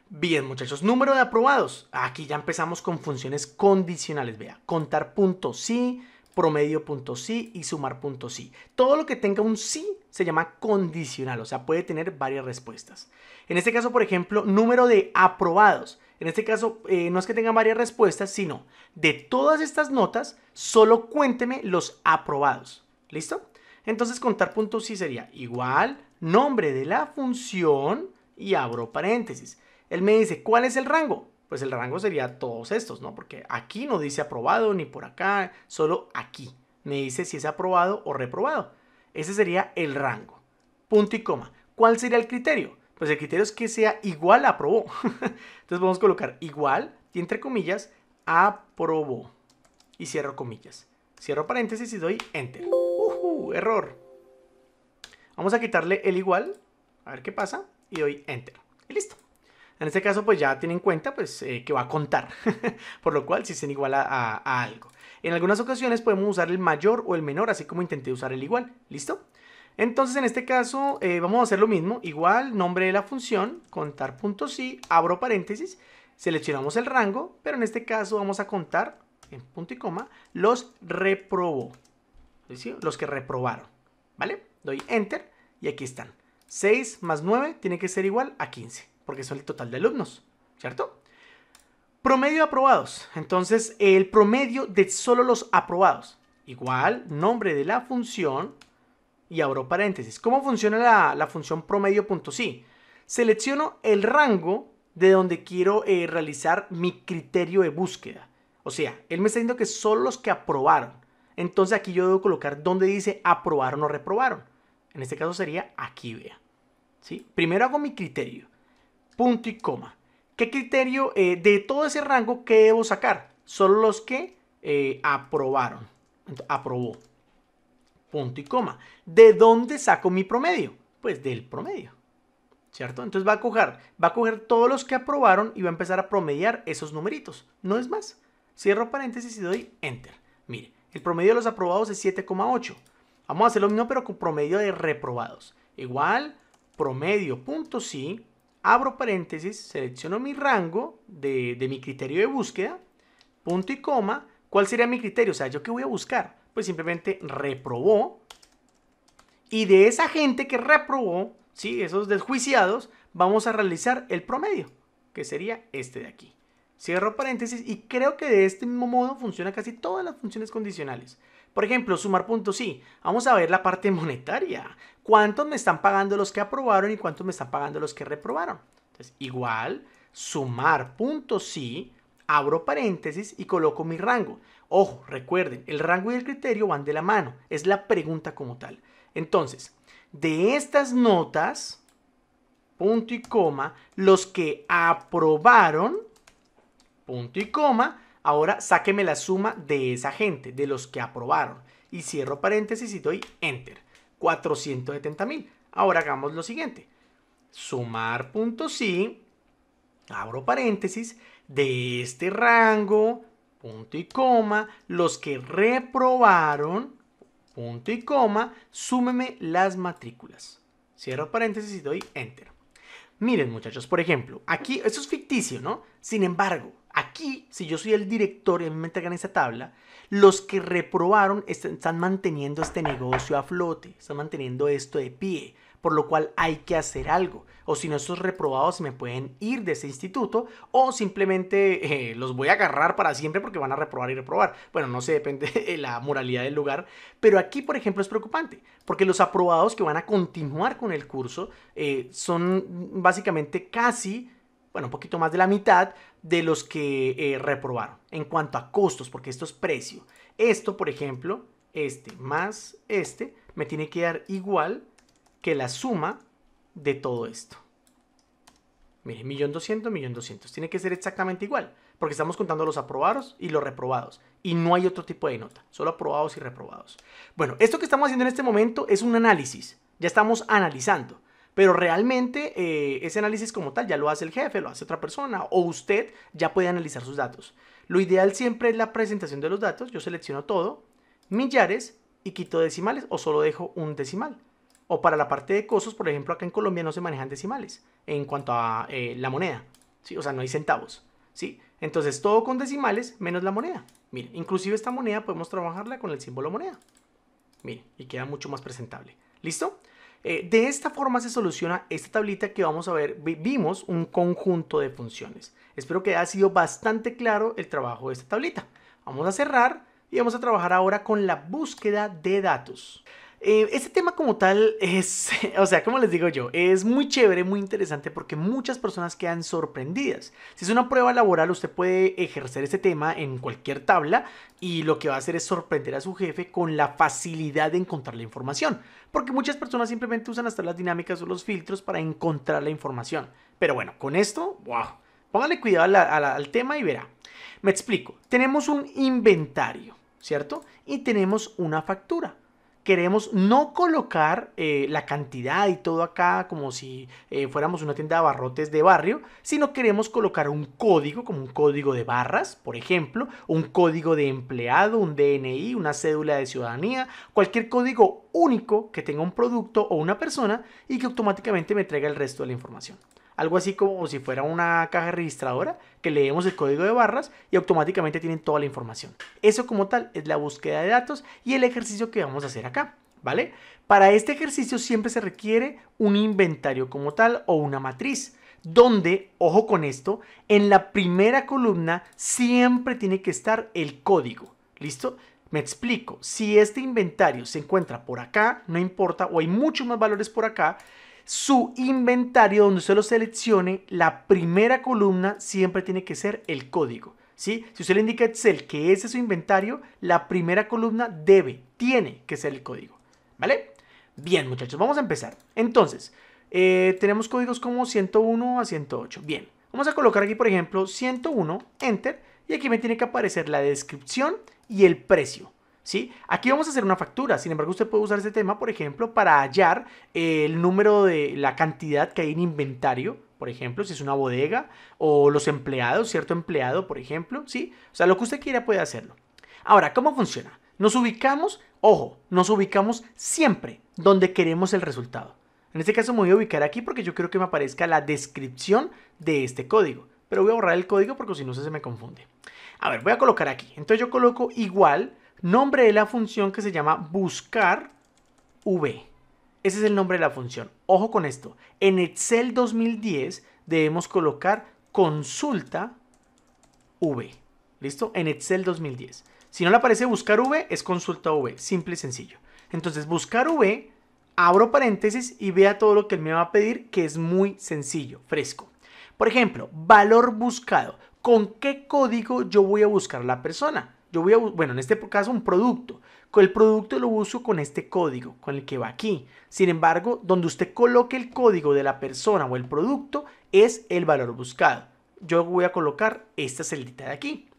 Bien, muchachos, número de aprobados. Aquí ya empezamos con funciones condicionales. Vea, contar punto sí, promedio punto sí y sumar punto sí. Todo lo que tenga un sí se llama condicional, o sea, puede tener varias respuestas. En este caso, por ejemplo, número de aprobados. En este caso, eh, no es que tengan varias respuestas, sino de todas estas notas, solo cuénteme los aprobados. ¿Listo? Entonces, contar punto sí sería igual nombre de la función y abro paréntesis. Él me dice, ¿cuál es el rango? Pues el rango sería todos estos, ¿no? Porque aquí no dice aprobado ni por acá, solo aquí. Me dice si es aprobado o reprobado. Ese sería el rango. Punto y coma. ¿Cuál sería el criterio? Pues el criterio es que sea igual a aprobó. Entonces vamos a colocar igual y entre comillas aprobó. Y cierro comillas. Cierro paréntesis y doy enter. Uh error. Vamos a quitarle el igual. A ver qué pasa. Y doy enter. Y listo. En este caso, pues ya tienen en cuenta pues, eh, que va a contar, por lo cual si sí igual a, algo. En algunas ocasiones podemos usar el mayor o el menor, así como intenté usar el igual. ¿Listo? Entonces, en este caso, eh, vamos a hacer lo mismo. Igual, nombre de la función, contar.si, abro paréntesis, seleccionamos el rango, pero en este caso vamos a contar, en punto y coma, los reprobó. Los que reprobaron. ¿Vale? Doy Enter y aquí están. 6 más 9 tiene que ser igual a 15 porque es el total de alumnos, ¿cierto? Promedio de aprobados. Entonces, el promedio de solo los aprobados. Igual, nombre de la función y abro paréntesis. ¿Cómo funciona la, función promedio.si? Selecciono el rango de donde quiero eh, realizar mi criterio de búsqueda. O sea, él me está diciendo que son los que aprobaron. Entonces aquí yo debo colocar donde dice aprobaron o reprobaron. En este caso sería aquí, vea. ¿Sí? Primero hago mi criterio punto y coma. ¿Qué criterio eh, de todo ese rango que debo sacar? Solo los que eh, aprobaron. Aprobó. Punto y coma. ¿De dónde saco mi promedio? Pues del promedio. ¿Cierto? Entonces va a coger, va a coger todos los que aprobaron y va a empezar a promediar esos numeritos. No es más. Cierro paréntesis y doy enter. Mire, el promedio de los aprobados es 7,8. Vamos a hacer lo mismo pero con promedio de reprobados. Igual, promedio punto sí abro paréntesis, selecciono mi rango de, mi criterio de búsqueda, punto y coma, ¿cuál sería mi criterio? O sea, ¿yo qué voy a buscar? Pues simplemente reprobó, y de esa gente que reprobó, ¿sí? esos desjuiciados, vamos a realizar el promedio, que sería este de aquí. Cierro paréntesis y creo que de este mismo modo funciona casi todas las funciones condicionales. Por ejemplo, sumar punto sí. Vamos a ver la parte monetaria. ¿Cuántos me están pagando los que aprobaron y cuántos me están pagando los que reprobaron? Entonces, igual, sumar punto sí, abro paréntesis y coloco mi rango. Ojo, recuerden, el rango y el criterio van de la mano. Es la pregunta como tal. Entonces, de estas notas, punto y coma, los que aprobaron, punto y coma, Ahora sáqueme la suma de esa gente, de los que aprobaron. Y cierro paréntesis y doy enter. 470,000. Ahora hagamos lo siguiente. Sumar punto sí, abro paréntesis, de este rango, punto y coma, los que reprobaron, punto y coma, súmeme las matrículas. Cierro paréntesis y doy enter. Miren muchachos, por ejemplo, aquí, esto es ficticio, ¿no? Sin embargo, Aquí, si yo soy el director y me entregan esa tabla, los que reprobaron están manteniendo este negocio a flote, están manteniendo esto de pie, por lo cual hay que hacer algo. O si no, estos reprobados me pueden ir de ese instituto o simplemente eh, los voy a agarrar para siempre porque van a reprobar y reprobar. Bueno, no sé, depende de la moralidad del lugar. Pero aquí, por ejemplo, es preocupante porque los aprobados que van a continuar con el curso eh, son básicamente casi bueno, un poquito más de la mitad de los que eh, reprobaron. En cuanto a costos, porque esto es precio. Esto, por ejemplo, este más este, me tiene que dar igual que la suma de todo esto. Mire, millón doscientos, Tiene que ser exactamente igual, porque estamos contando los aprobados y los reprobados. Y no hay otro tipo de nota, solo aprobados y reprobados. Bueno, esto que estamos haciendo en este momento es un análisis. Ya estamos analizando. Pero realmente eh, ese análisis como tal ya lo hace el jefe, lo hace otra persona o usted ya puede analizar sus datos. Lo ideal siempre es la presentación de los datos. Yo selecciono todo, millares y quito decimales o solo dejo un decimal. O para la parte de costos, por ejemplo, acá en Colombia no se manejan decimales en cuanto a eh, la moneda. ¿sí? O sea, no hay centavos. ¿sí? Entonces todo con decimales menos la moneda. Mire, inclusive esta moneda podemos trabajarla con el símbolo moneda. Mire, y queda mucho más presentable. ¿Listo? Eh, de esta forma se soluciona esta tablita que vamos a ver, vimos un conjunto de funciones. Espero que haya sido bastante claro el trabajo de esta tablita. Vamos a cerrar y vamos a trabajar ahora con la búsqueda de datos este tema como tal es, o sea, como les digo yo, es muy chévere, muy interesante porque muchas personas quedan sorprendidas. Si es una prueba laboral, usted puede ejercer este tema en cualquier tabla y lo que va a hacer es sorprender a su jefe con la facilidad de encontrar la información. Porque muchas personas simplemente usan hasta las dinámicas o los filtros para encontrar la información. Pero bueno, con esto, wow, póngale cuidado al tema y verá. Me explico, tenemos un inventario, ¿cierto? Y tenemos una factura queremos no colocar eh, la cantidad y todo acá como si eh, fuéramos una tienda de barrotes de barrio, sino queremos colocar un código, como un código de barras, por ejemplo, un código de empleado, un DNI, una cédula de ciudadanía, cualquier código único que tenga un producto o una persona y que automáticamente me traiga el resto de la información algo así como si fuera una caja registradora que leemos el código de barras y automáticamente tienen toda la información. Eso como tal es la búsqueda de datos y el ejercicio que vamos a hacer acá, ¿vale? Para este ejercicio siempre se requiere un inventario como tal o una matriz donde, ojo con esto, en la primera columna siempre tiene que estar el código, ¿listo? Me explico, si este inventario se encuentra por acá, no importa, o hay muchos más valores por acá, su inventario donde usted lo seleccione, la primera columna siempre tiene que ser el código. ¿sí? Si usted le indica a Excel que ese es su inventario, la primera columna debe, tiene que ser el código. ¿Vale? Bien, muchachos, vamos a empezar. Entonces, eh, tenemos códigos como 101 a 108. Bien, vamos a colocar aquí, por ejemplo, 101, Enter, y aquí me tiene que aparecer la descripción y el precio. Aquí vamos a hacer una factura, sin embargo usted puede usar este tema, por ejemplo, para hallar eh, el número de la cantidad que hay en inventario, por ejemplo, si es una bodega, o los empleados, cierto empleado, por ejemplo, ¿sí? O sea, lo que usted quiera puede hacerlo. Ahora, ¿cómo funciona? Nos ubicamos, ojo, nos ubicamos siempre donde queremos el resultado. En este caso me voy a ubicar aquí porque yo quiero que me aparezca la descripción de este código. Pero voy a borrar el código porque si no se me confunde. A ver, voy a colocar aquí. Entonces yo coloco igual Nombre de la función que se llama buscar v. Ese es el nombre de la función. Ojo con esto. En Excel 2010 debemos colocar consulta v. ¿Listo? En Excel 2010. Si no le aparece buscar v, es consulta v. Simple y sencillo. Entonces, buscar v, abro paréntesis y vea todo lo que él me va a pedir, que es muy sencillo, fresco. Por ejemplo, valor buscado. ¿Con qué código yo voy a buscar a la persona? Yo voy a, bueno, en este caso un producto. El producto lo uso con este código, con el que va aquí. Sin embargo, donde usted coloque el código de la persona o el producto es el valor buscado. Yo voy a colocar esta celdita de aquí.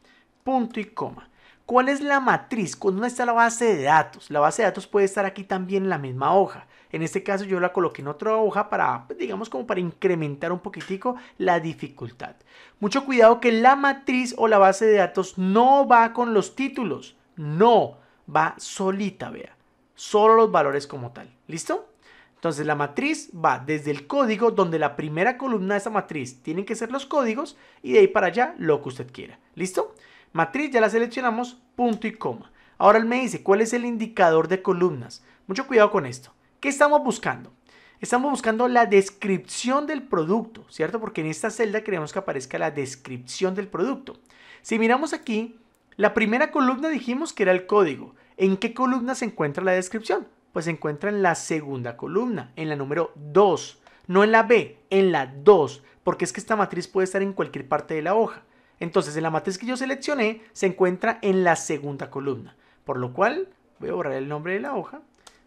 Punto y coma. ¿Cuál es la matriz? ¿Dónde está la base de datos? La base de datos puede estar aquí también en la misma hoja. En este caso yo la coloqué en otra hoja para, pues, digamos, como para incrementar un poquitico la dificultad. Mucho cuidado que la matriz o la base de datos no va con los títulos, no, va solita, vea, solo los valores como tal, ¿listo? Entonces la matriz va desde el código, donde la primera columna de esa matriz tienen que ser los códigos, y de ahí para allá lo que usted quiera, ¿listo? Matriz ya la seleccionamos, punto y coma. Ahora él me dice cuál es el indicador de columnas. Mucho cuidado con esto. ¿Qué estamos buscando? Estamos buscando la descripción del producto, ¿cierto? Porque en esta celda queremos que aparezca la descripción del producto. Si miramos aquí, la primera columna dijimos que era el código. ¿En qué columna se encuentra la descripción? Pues se encuentra en la segunda columna, en la número 2. No en la B, en la 2, porque es que esta matriz puede estar en cualquier parte de la hoja. Entonces, en la matriz que yo seleccioné se encuentra en la segunda columna, por lo cual voy a borrar el nombre de la hoja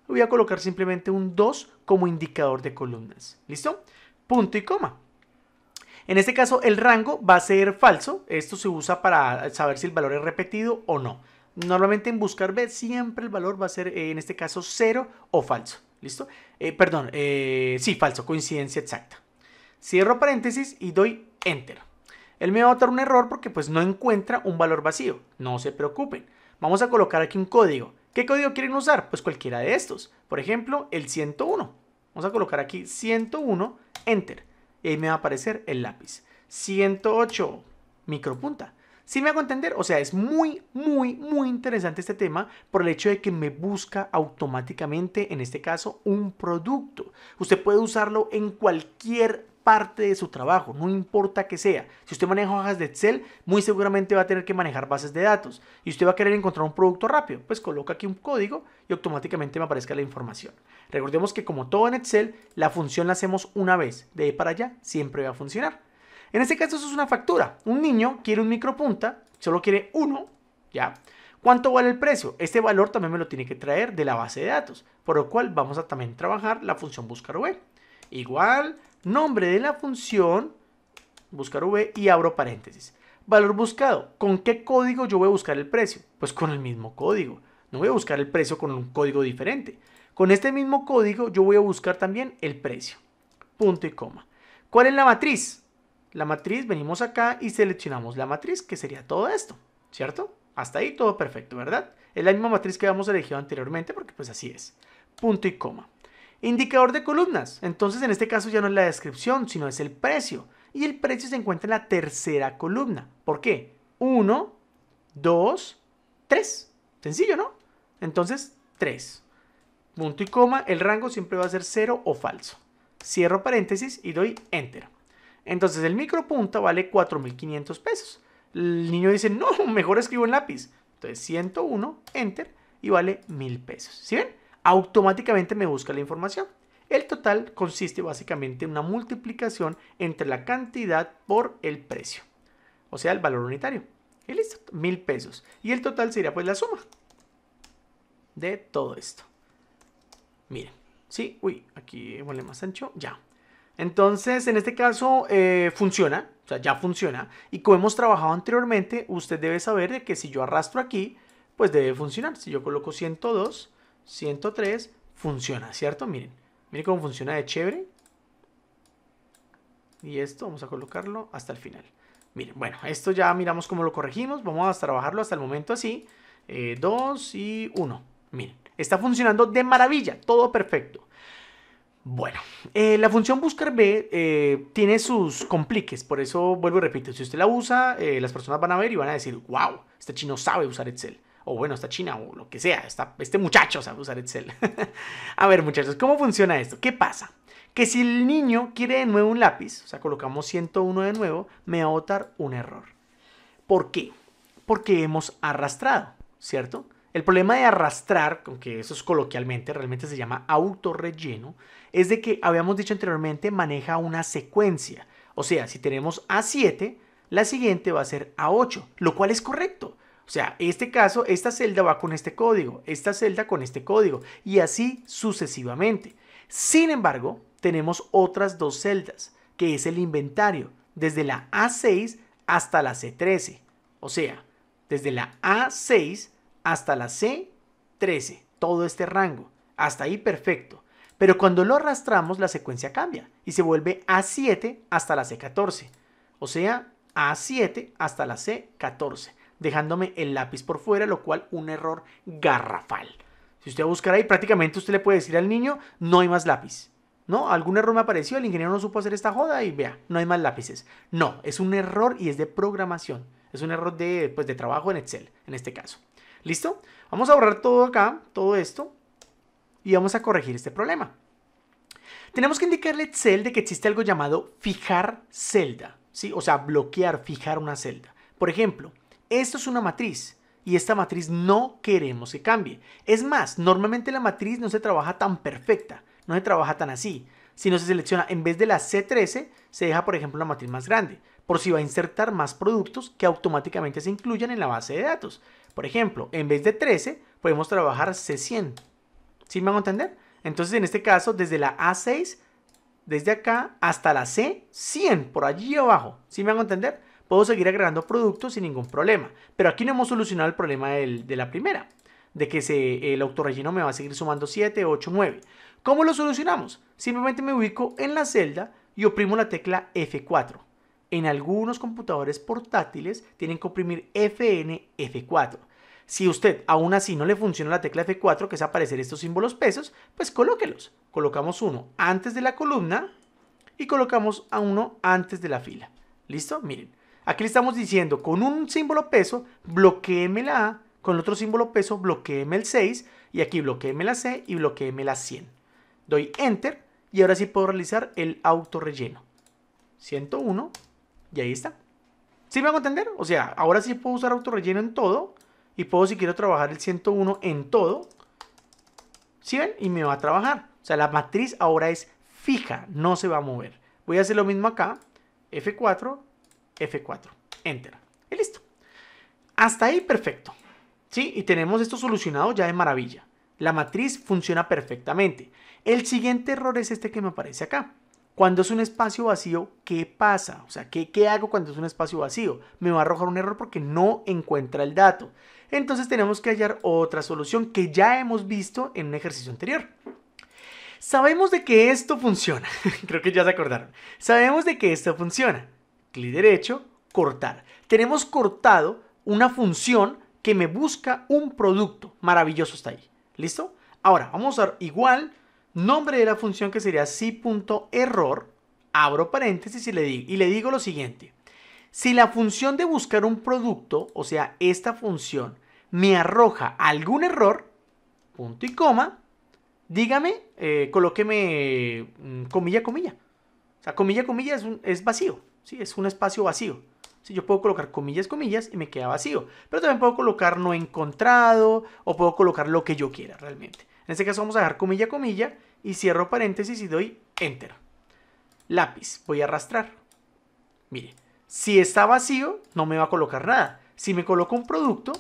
voy a colocar simplemente un 2 como indicador de columnas. ¿Listo? Punto y coma. En este caso el rango va a ser falso. Esto se usa para saber si el valor es repetido o no. Normalmente en buscar B siempre el valor va a ser eh, en este caso 0 o falso. ¿Listo? Eh, perdón, eh, sí, falso, coincidencia exacta. Cierro paréntesis y doy Enter. Él me va a dar un error porque pues no encuentra un valor vacío. No se preocupen. Vamos a colocar aquí un código. ¿Qué código quieren usar? Pues cualquiera de estos. Por ejemplo, el 101. Vamos a colocar aquí 101, Enter. Y ahí me va a aparecer el lápiz. 108, micropunta. ¿Sí me hago entender, o sea, es muy, muy, muy interesante este tema por el hecho de que me busca automáticamente, en este caso, un producto. Usted puede usarlo en cualquier parte de su trabajo, no importa que sea. Si usted maneja hojas de Excel, muy seguramente va a tener que manejar bases de datos y usted va a querer encontrar un producto rápido, pues coloca aquí un código y automáticamente me aparezca la información. Recordemos que como todo en Excel, la función la hacemos una vez, de ahí para allá siempre va a funcionar. En este caso eso es una factura. Un niño quiere un micropunta, solo quiere uno, ya. ¿Cuánto vale el precio? Este valor también me lo tiene que traer de la base de datos, por lo cual vamos a también trabajar la función buscar Igual, nombre de la función, buscar V y abro paréntesis. Valor buscado, ¿con qué código yo voy a buscar el precio? Pues con el mismo código. No voy a buscar el precio con un código diferente. Con este mismo código yo voy a buscar también el precio. Punto y coma. ¿Cuál es la matriz? La matriz, venimos acá y seleccionamos la matriz, que sería todo esto, ¿cierto? Hasta ahí todo perfecto, ¿verdad? Es la misma matriz que habíamos elegido anteriormente porque pues así es. Punto y coma. Indicador de columnas. Entonces en este caso ya no es la descripción, sino es el precio. Y el precio se encuentra en la tercera columna. ¿Por qué? 1, 2, 3. Sencillo, ¿no? Entonces 3. Punto y coma, el rango siempre va a ser cero o falso. Cierro paréntesis y doy enter. Entonces el punta vale 4.500 pesos. El niño dice, no, mejor escribo en lápiz. Entonces 101, enter, y vale 1.000 pesos. ¿Sí ven? automáticamente me busca la información. El total consiste básicamente en una multiplicación entre la cantidad por el precio, o sea, el valor unitario. Y listo, mil pesos. Y el total sería pues la suma de todo esto. Miren, sí, uy, aquí vuelve más ancho, ya. Entonces, en este caso eh, funciona, o sea, ya funciona. Y como hemos trabajado anteriormente, usted debe saber de que si yo arrastro aquí, pues debe funcionar. Si yo coloco 102, 103 funciona, ¿cierto? Miren, miren cómo funciona de chévere. Y esto vamos a colocarlo hasta el final. Miren, bueno, esto ya miramos cómo lo corregimos. Vamos a trabajarlo hasta el momento así. 2 eh, y 1. Miren, está funcionando de maravilla, todo perfecto. Bueno, eh, la función buscar B eh, tiene sus compliques, por eso vuelvo y repito, si usted la usa, las personas van a ver y van a decir, wow, este chino sabe usar Excel o bueno, está china o lo que sea, está este muchacho sabe usar Excel. a ver muchachos, ¿cómo funciona esto? ¿Qué pasa? Que si el niño quiere de nuevo un lápiz, o sea, colocamos 101 de nuevo, me va a botar un error. ¿Por qué? Porque hemos arrastrado, ¿cierto? El problema de arrastrar, aunque eso es coloquialmente, realmente se llama autorrelleno, es de que habíamos dicho anteriormente maneja una secuencia. O sea, si tenemos A7, la siguiente va a ser A8, lo cual es correcto. O sea, este caso, esta celda va con este código, esta celda con este código y así sucesivamente. Sin embargo, tenemos otras dos celdas, que es el inventario, desde la A6 hasta la C13. O sea, desde la A6 hasta la C13, todo este rango. Hasta ahí perfecto. Pero cuando lo arrastramos, la secuencia cambia y se vuelve A7 hasta la C14. O sea, A7 hasta la C14 dejándome el lápiz por fuera, lo cual un error garrafal. Si usted va a buscar ahí, prácticamente usted le puede decir al niño, no hay más lápiz. No, algún error me apareció, el ingeniero no supo hacer esta joda y vea, no hay más lápices. No, es un error y es de programación. Es un error de, pues, de trabajo en Excel, en este caso. ¿Listo? Vamos a borrar todo acá, todo esto, y vamos a corregir este problema. Tenemos que indicarle a Excel de que existe algo llamado fijar celda, ¿sí? o sea, bloquear, fijar una celda. Por ejemplo, esto es una matriz y esta matriz no queremos que cambie. Es más, normalmente la matriz no se trabaja tan perfecta, no se trabaja tan así. Si no se selecciona en vez de la C13, se deja por ejemplo la matriz más grande, por si va a insertar más productos que automáticamente se incluyan en la base de datos. Por ejemplo, en vez de 13, podemos trabajar C100. ¿Sí me van a entender? Entonces en este caso, desde la A6, desde acá hasta la C100, por allí abajo. ¿Sí me van a entender? Puedo seguir agregando productos sin ningún problema. Pero aquí no hemos solucionado el problema de la primera, de que el autorelleno me va a seguir sumando 7, 8, 9. ¿Cómo lo solucionamos? Simplemente me ubico en la celda y oprimo la tecla F4. En algunos computadores portátiles tienen que oprimir FN F4. Si usted aún así no le funciona la tecla F4, que es aparecer estos símbolos pesos, pues colóquelos. Colocamos uno antes de la columna y colocamos a uno antes de la fila. ¿Listo? Miren, Aquí le estamos diciendo, con un símbolo peso, bloqueeme la A, con otro símbolo peso, bloqueeme el 6, y aquí bloqueeme la C y bloqueeme la 100. Doy Enter, y ahora sí puedo realizar el autorrelleno. 101, y ahí está. ¿Sí me a entender? O sea, ahora sí puedo usar autorrelleno en todo, y puedo si quiero trabajar el 101 en todo, ¿sí ven? Y me va a trabajar. O sea, la matriz ahora es fija, no se va a mover. Voy a hacer lo mismo acá, F4, F4. Enter. Y listo. Hasta ahí perfecto. ¿Sí? Y tenemos esto solucionado ya de maravilla. La matriz funciona perfectamente. El siguiente error es este que me aparece acá. Cuando es un espacio vacío, ¿qué pasa? O sea, ¿qué, ¿qué, hago cuando es un espacio vacío? Me va a arrojar un error porque no encuentra el dato. Entonces tenemos que hallar otra solución que ya hemos visto en un ejercicio anterior. Sabemos de que esto funciona. Creo que ya se acordaron. Sabemos de que esto funciona clic derecho, cortar. Tenemos cortado una función que me busca un producto. Maravilloso está ahí. ¿Listo? Ahora, vamos a dar igual, nombre de la función que sería si.error, abro paréntesis y le, digo, y le digo lo siguiente. Si la función de buscar un producto, o sea, esta función, me arroja algún error, punto y coma, dígame, eh, colóqueme mm, comilla, comilla. O sea, comilla, comilla es, es vacío. Es un espacio vacío. Si Yo puedo colocar comillas, comillas y me queda vacío. Pero también puedo colocar no encontrado o puedo colocar lo que yo quiera realmente. En este caso vamos a dejar comilla, comilla y cierro paréntesis y doy enter. Lápiz, voy a arrastrar. Mire, si está vacío no me va a colocar nada. Si me coloco un producto,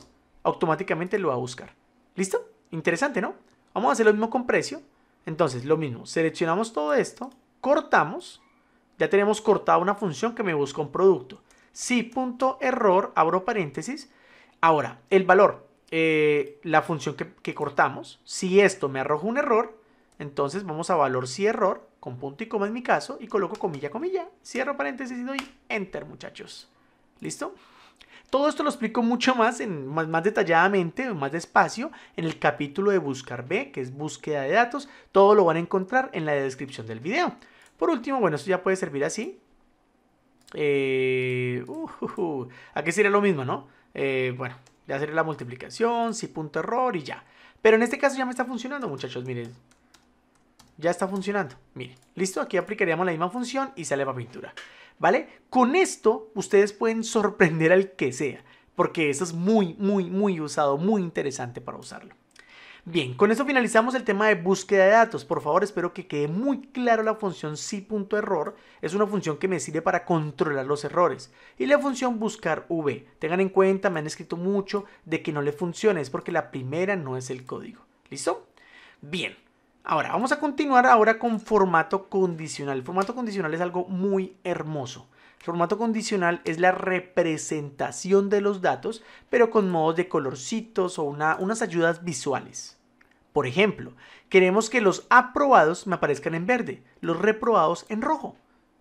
automáticamente lo va a buscar. ¿Listo? Interesante, ¿no? Vamos a hacer lo mismo con precio. Entonces, lo mismo, seleccionamos todo esto, cortamos ya tenemos cortada una función que me busca un producto. Si punto error, abro paréntesis. Ahora, el valor, eh, la función que, cortamos, si esto me arroja un error, entonces vamos a valor si error, con punto y coma en mi caso, y coloco comilla, comilla, cierro paréntesis y doy enter, muchachos. ¿Listo? Todo esto lo explico mucho más, en, más, más, detalladamente, más despacio, en el capítulo de Buscar B, que es búsqueda de datos. Todo lo van a encontrar en la descripción del video. Por último, bueno, esto ya puede servir así. ¿A eh, qué uh, uh, uh. Aquí sería lo mismo, ¿no? Eh, bueno, ya hacer la multiplicación, si punto error y ya. Pero en este caso ya me está funcionando, muchachos, miren. Ya está funcionando, miren. Listo, aquí aplicaríamos la misma función y sale para pintura. ¿Vale? Con esto ustedes pueden sorprender al que sea, porque eso es muy, muy, muy usado, muy interesante para usarlo. Bien, con eso finalizamos el tema de búsqueda de datos. Por favor, espero que quede muy claro la función si.error. Es una función que me sirve para controlar los errores. Y la función buscar v. Tengan en cuenta, me han escrito mucho de que no le funciona. Es porque la primera no es el código. ¿Listo? Bien. Ahora, vamos a continuar ahora con formato condicional. formato condicional es algo muy hermoso. formato condicional es la representación de los datos, pero con modos de colorcitos o unas ayudas visuales. Por ejemplo, queremos que los aprobados me aparezcan en verde, los reprobados en rojo.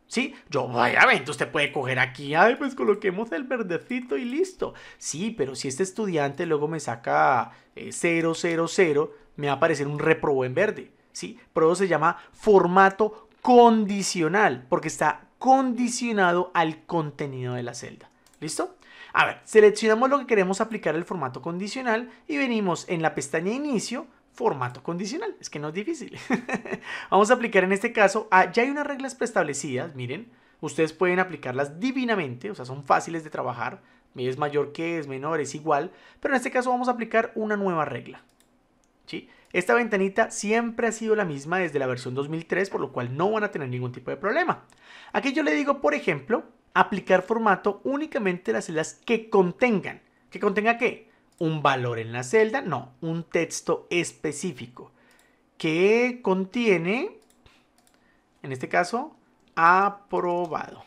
¿Sí? Yo, vaya, vente, usted puede coger aquí, ay, pues coloquemos el verdecito y listo. Sí, pero si este estudiante luego me saca 0, eh, 000, me va a aparecer un reprobó en verde. ¿Sí? Pero se llama formato condicional, porque está condicionado al contenido de la celda. ¿Listo? A ver, seleccionamos lo que queremos aplicar el formato condicional y venimos en la pestaña Inicio, formato condicional. Es que no es difícil. Vamos a aplicar en este caso, ah, ya hay unas reglas preestablecidas, miren, ustedes pueden aplicarlas divinamente, o sea, son fáciles de trabajar, es mayor que es menor, es igual, pero en este caso vamos a aplicar una nueva regla. ¿sí? Esta ventanita siempre ha sido la misma desde la versión 2003, por lo cual no van a tener ningún tipo de problema. Aquí yo le digo, por ejemplo, aplicar formato únicamente las celdas que contengan. ¿Que contenga qué? un valor en la celda, no, un texto específico que contiene, en este caso, aprobado.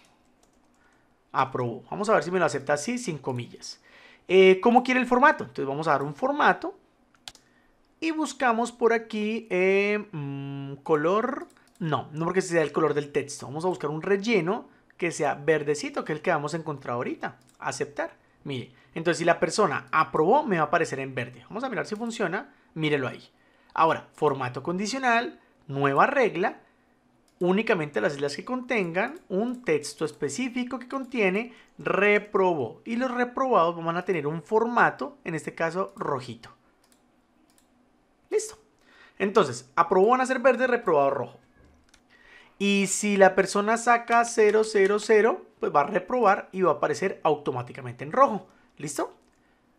Aprobó. Vamos a ver si me lo acepta así, sin comillas. Eh, ¿Cómo quiere el formato? Entonces vamos a dar un formato y buscamos por aquí eh, mm, color, no, no porque sea el color del texto. Vamos a buscar un relleno que sea verdecito, que es el que vamos a encontrar ahorita. Aceptar. Mire, entonces si la persona aprobó, me va a aparecer en verde. Vamos a mirar si funciona. Mírelo ahí. Ahora, formato condicional, nueva regla, únicamente las islas que contengan un texto específico que contiene reprobó. Y los reprobados van a tener un formato, en este caso rojito. Listo. Entonces, aprobó van a ser verde, reprobado rojo. Y si la persona saca 000, pues va a reprobar y va a aparecer automáticamente en rojo. ¿Listo?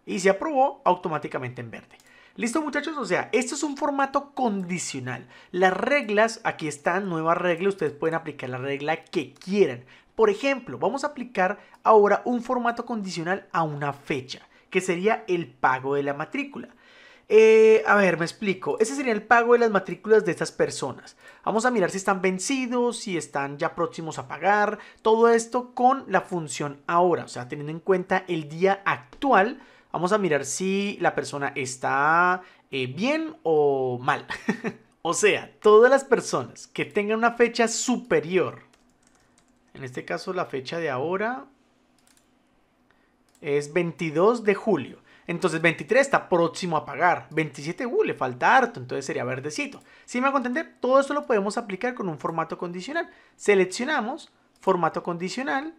Y si aprobó, automáticamente en verde. ¿Listo muchachos? O sea, esto es un formato condicional. Las reglas, aquí están, nuevas reglas, ustedes pueden aplicar la regla que quieran. Por ejemplo, vamos a aplicar ahora un formato condicional a una fecha, que sería el pago de la matrícula. Eh, a ver, me explico. Ese sería el pago de las matrículas de estas personas. Vamos a mirar si están vencidos, si están ya próximos a pagar. Todo esto con la función ahora, o sea, teniendo en cuenta el día actual. Vamos a mirar si la persona está eh, bien o mal. o sea, todas las personas que tengan una fecha superior. En este caso, la fecha de ahora es 22 de julio. Entonces 23 está próximo a pagar. 27, uh, le falta harto, entonces sería verdecito. Si me hago todo esto lo podemos aplicar con un formato condicional. Seleccionamos formato condicional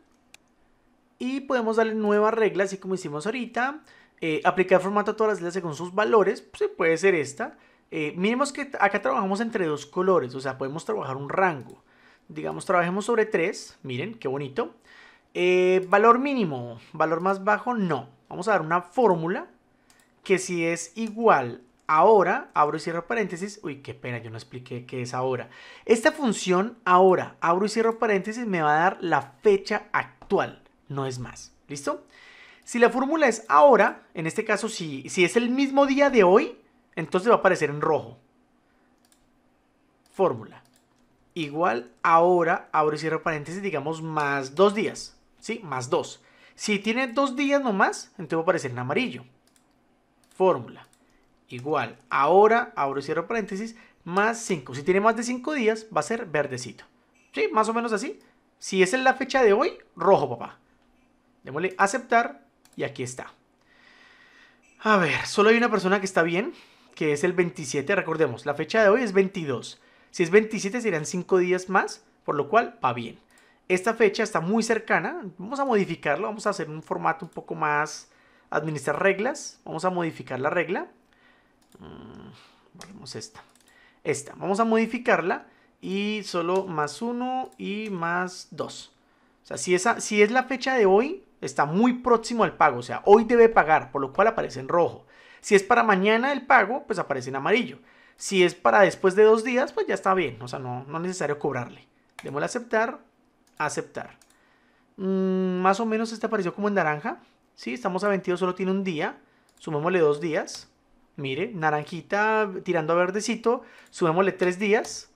y podemos darle nuevas reglas, así como hicimos ahorita. Eh, aplicar formato a todas las letras según sus valores, pues puede ser esta. Eh, miremos que acá trabajamos entre dos colores, o sea, podemos trabajar un rango. Digamos, trabajemos sobre tres. miren, qué bonito. Eh, valor mínimo, valor más bajo, no vamos a dar una fórmula que si es igual ahora, abro y cierro paréntesis, uy, qué pena, yo no expliqué qué es ahora. Esta función ahora, abro y cierro paréntesis, me va a dar la fecha actual, no es más, ¿listo? Si la fórmula es ahora, en este caso, si, si es el mismo día de hoy, entonces va a aparecer en rojo. Fórmula. Igual ahora, abro y cierro paréntesis, digamos, más dos días, ¿sí? Más dos. Si tiene dos días nomás, entonces va a aparecer en amarillo. Fórmula igual, ahora, abro y cierro paréntesis, más 5. Si tiene más de 5 días, va a ser verdecito. Sí, más o menos así. Si es en la fecha de hoy, rojo, papá. Démosle aceptar y aquí está. A ver, solo hay una persona que está bien, que es el 27. Recordemos, la fecha de hoy es 22. Si es 27 serían 5 días más, por lo cual va bien. Esta fecha está muy cercana, vamos a modificarlo, vamos a hacer un formato un poco más, administrar reglas, vamos a modificar la regla, mm, vamos esta, esta, vamos a modificarla y solo más uno y más dos O sea, si, es la fecha de hoy, está muy próximo al pago, o sea, hoy debe pagar, por lo cual aparece en rojo. Si es para mañana el pago, pues aparece en amarillo. Si es para después de dos días, pues ya está bien, o sea, no, no es necesario cobrarle. Démosle aceptar, aceptar. Mm, más o menos este apareció como en naranja. Sí, estamos a 22, solo tiene un día. Sumémosle dos días. Mire, naranjita tirando a verdecito. Sumémosle tres días.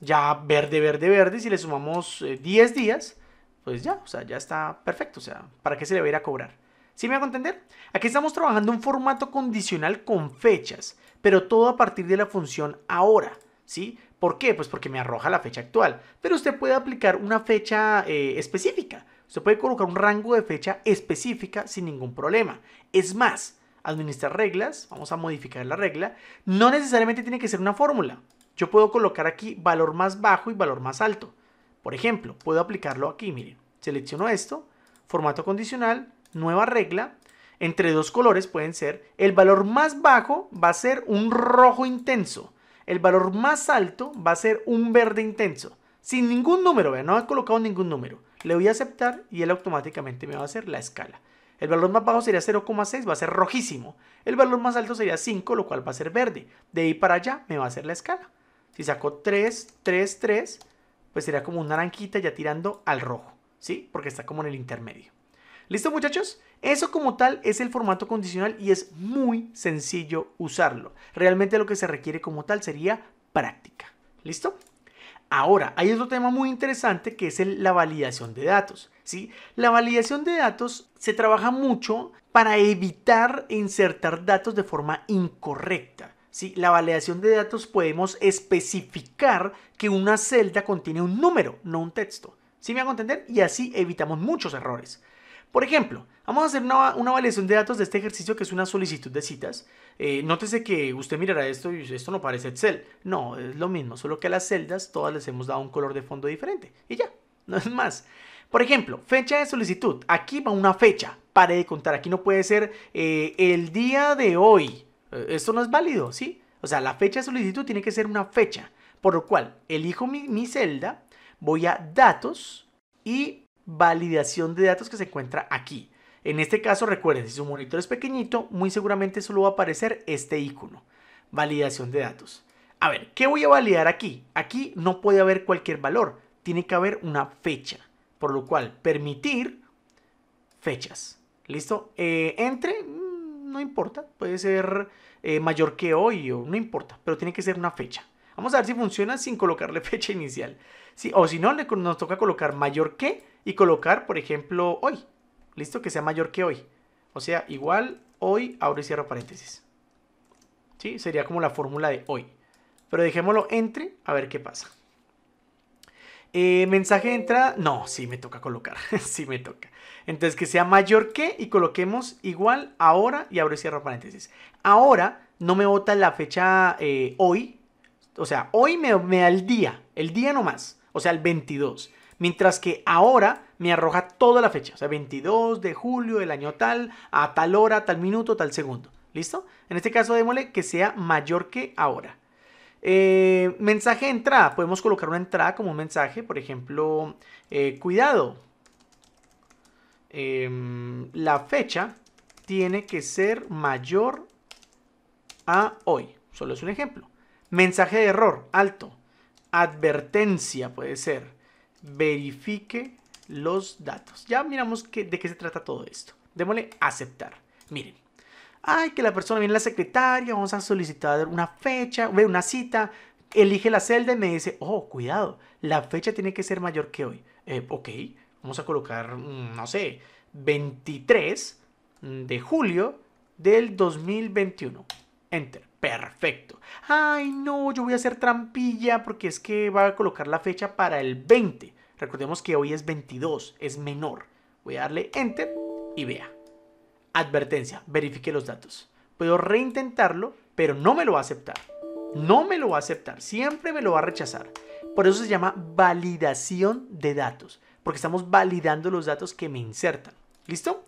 Ya verde, verde, verde. Si le sumamos 10 eh, días, pues ya, o sea, ya está perfecto. O sea, ¿para qué se le va a ir a cobrar? ¿Sí me a entender? Aquí estamos trabajando un formato condicional con fechas, pero todo a partir de la función ahora. ¿Sí? ¿Por qué? Pues porque me arroja la fecha actual. Pero usted puede aplicar una fecha eh, específica. Usted puede colocar un rango de fecha específica sin ningún problema. Es más, administrar reglas, vamos a modificar la regla, no necesariamente tiene que ser una fórmula. Yo puedo colocar aquí valor más bajo y valor más alto. Por ejemplo, puedo aplicarlo aquí, miren. Selecciono esto, formato condicional, nueva regla, entre dos colores pueden ser, el valor más bajo va a ser un rojo intenso el valor más alto va a ser un verde intenso. Sin ningún número, vean, no he colocado ningún número. Le voy a aceptar y él automáticamente me va a hacer la escala. El valor más bajo sería 0,6, va a ser rojísimo. El valor más alto sería 5, lo cual va a ser verde. De ahí para allá me va a hacer la escala. Si saco 3, 3, 3, pues sería como una naranjita ya tirando al rojo, ¿sí? Porque está como en el intermedio. ¿Listo muchachos? Eso como tal es el formato condicional y es muy sencillo usarlo. Realmente lo que se requiere como tal sería práctica. ¿Listo? Ahora, hay otro tema muy interesante que es la validación de datos. ¿sí? La validación de datos se trabaja mucho para evitar insertar datos de forma incorrecta. ¿sí? La validación de datos podemos especificar que una celda contiene un número, no un texto. ¿Sí me a entender? Y así evitamos muchos errores. Por ejemplo, vamos a hacer una, una, validación de datos de este ejercicio que es una solicitud de citas. Eh, nótese que usted mirará esto y esto no parece Excel. No, es lo mismo, solo que a las celdas todas les hemos dado un color de fondo diferente. Y ya, no es más. Por ejemplo, fecha de solicitud. Aquí va una fecha. Pare de contar. Aquí no puede ser eh, el día de hoy. Eh, esto no es válido, ¿sí? O sea, la fecha de solicitud tiene que ser una fecha. Por lo cual, elijo mi, mi celda, voy a datos y validación de datos que se encuentra aquí. En este caso, recuerden, si su monitor es pequeñito, muy seguramente solo va a aparecer este icono, validación de datos. A ver, ¿qué voy a validar aquí? Aquí no puede haber cualquier valor, tiene que haber una fecha, por lo cual permitir fechas. ¿Listo? Eh, entre, mm, no importa, puede ser eh, mayor que hoy o no importa, pero tiene que ser una fecha. Vamos a ver si funciona sin colocarle fecha inicial. Sí, o si no, nos toca colocar mayor que y colocar, por ejemplo, hoy. Listo, que sea mayor que hoy. O sea, igual hoy, abro y cierro paréntesis. ¿Sí? Sería como la fórmula de hoy. Pero dejémoslo entre a ver qué pasa. Eh, mensaje de entrada, no, sí me toca colocar, sí me toca. Entonces que sea mayor que y coloquemos igual ahora y abro y cierro paréntesis. Ahora no me vota la fecha eh, hoy, o sea, hoy me, me, da el día, el día nomás, o sea, el 22. Mientras que ahora me arroja toda la fecha, o sea, 22 de julio del año tal, a tal hora, tal minuto, tal segundo. ¿Listo? En este caso démosle que sea mayor que ahora. Eh, mensaje de entrada. Podemos colocar una entrada como un mensaje, por ejemplo, eh, cuidado. Em, la fecha tiene que ser mayor a hoy. Solo es un ejemplo. Mensaje de error, alto. Advertencia puede ser verifique los datos. Ya miramos que, de qué se trata todo esto. Démosle aceptar. Miren. Ay, que la persona viene la secretaria, vamos a solicitar una fecha, ve una cita, elige la celda y me dice, oh, cuidado, la fecha tiene que ser mayor que hoy. Eh, ok, vamos a colocar, mm, no sé, 23 de julio del 2021. Enter perfecto. Ay, no, yo voy a hacer trampilla porque es que va a colocar la fecha para el 20. Recordemos que hoy es 22, es menor. Voy a darle Enter y vea. Advertencia, verifique los datos. Puedo reintentarlo, pero no me lo va a aceptar. No me lo va a aceptar, siempre me lo va a rechazar. Por eso se llama validación de datos, porque estamos validando los datos que me insertan. ¿Listo?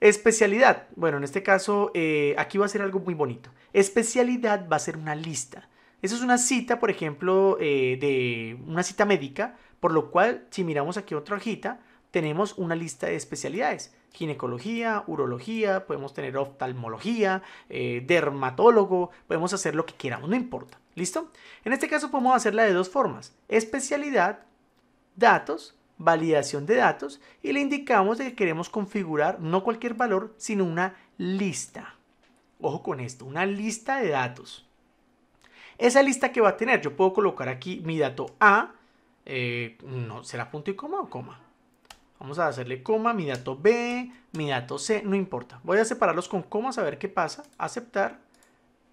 Especialidad. Bueno, en este caso, eh, aquí va a ser algo muy bonito. Especialidad va a ser una lista. Eso es una cita, por ejemplo, eh, de una cita médica, por lo cual, si miramos aquí otra hojita, tenemos una lista de especialidades. Ginecología, urología, podemos tener oftalmología, eh, dermatólogo, podemos hacer lo que queramos, no importa. ¿Listo? En este caso podemos hacerla de dos formas. Especialidad, datos validación de datos y le indicamos que queremos configurar no cualquier valor, sino una lista. Ojo con esto, una lista de datos. Esa lista que va a tener, yo puedo colocar aquí mi dato A, eh, no, será punto y coma o coma. Vamos a hacerle coma, mi dato B, mi dato C, no importa. Voy a separarlos con comas a ver qué pasa. Aceptar.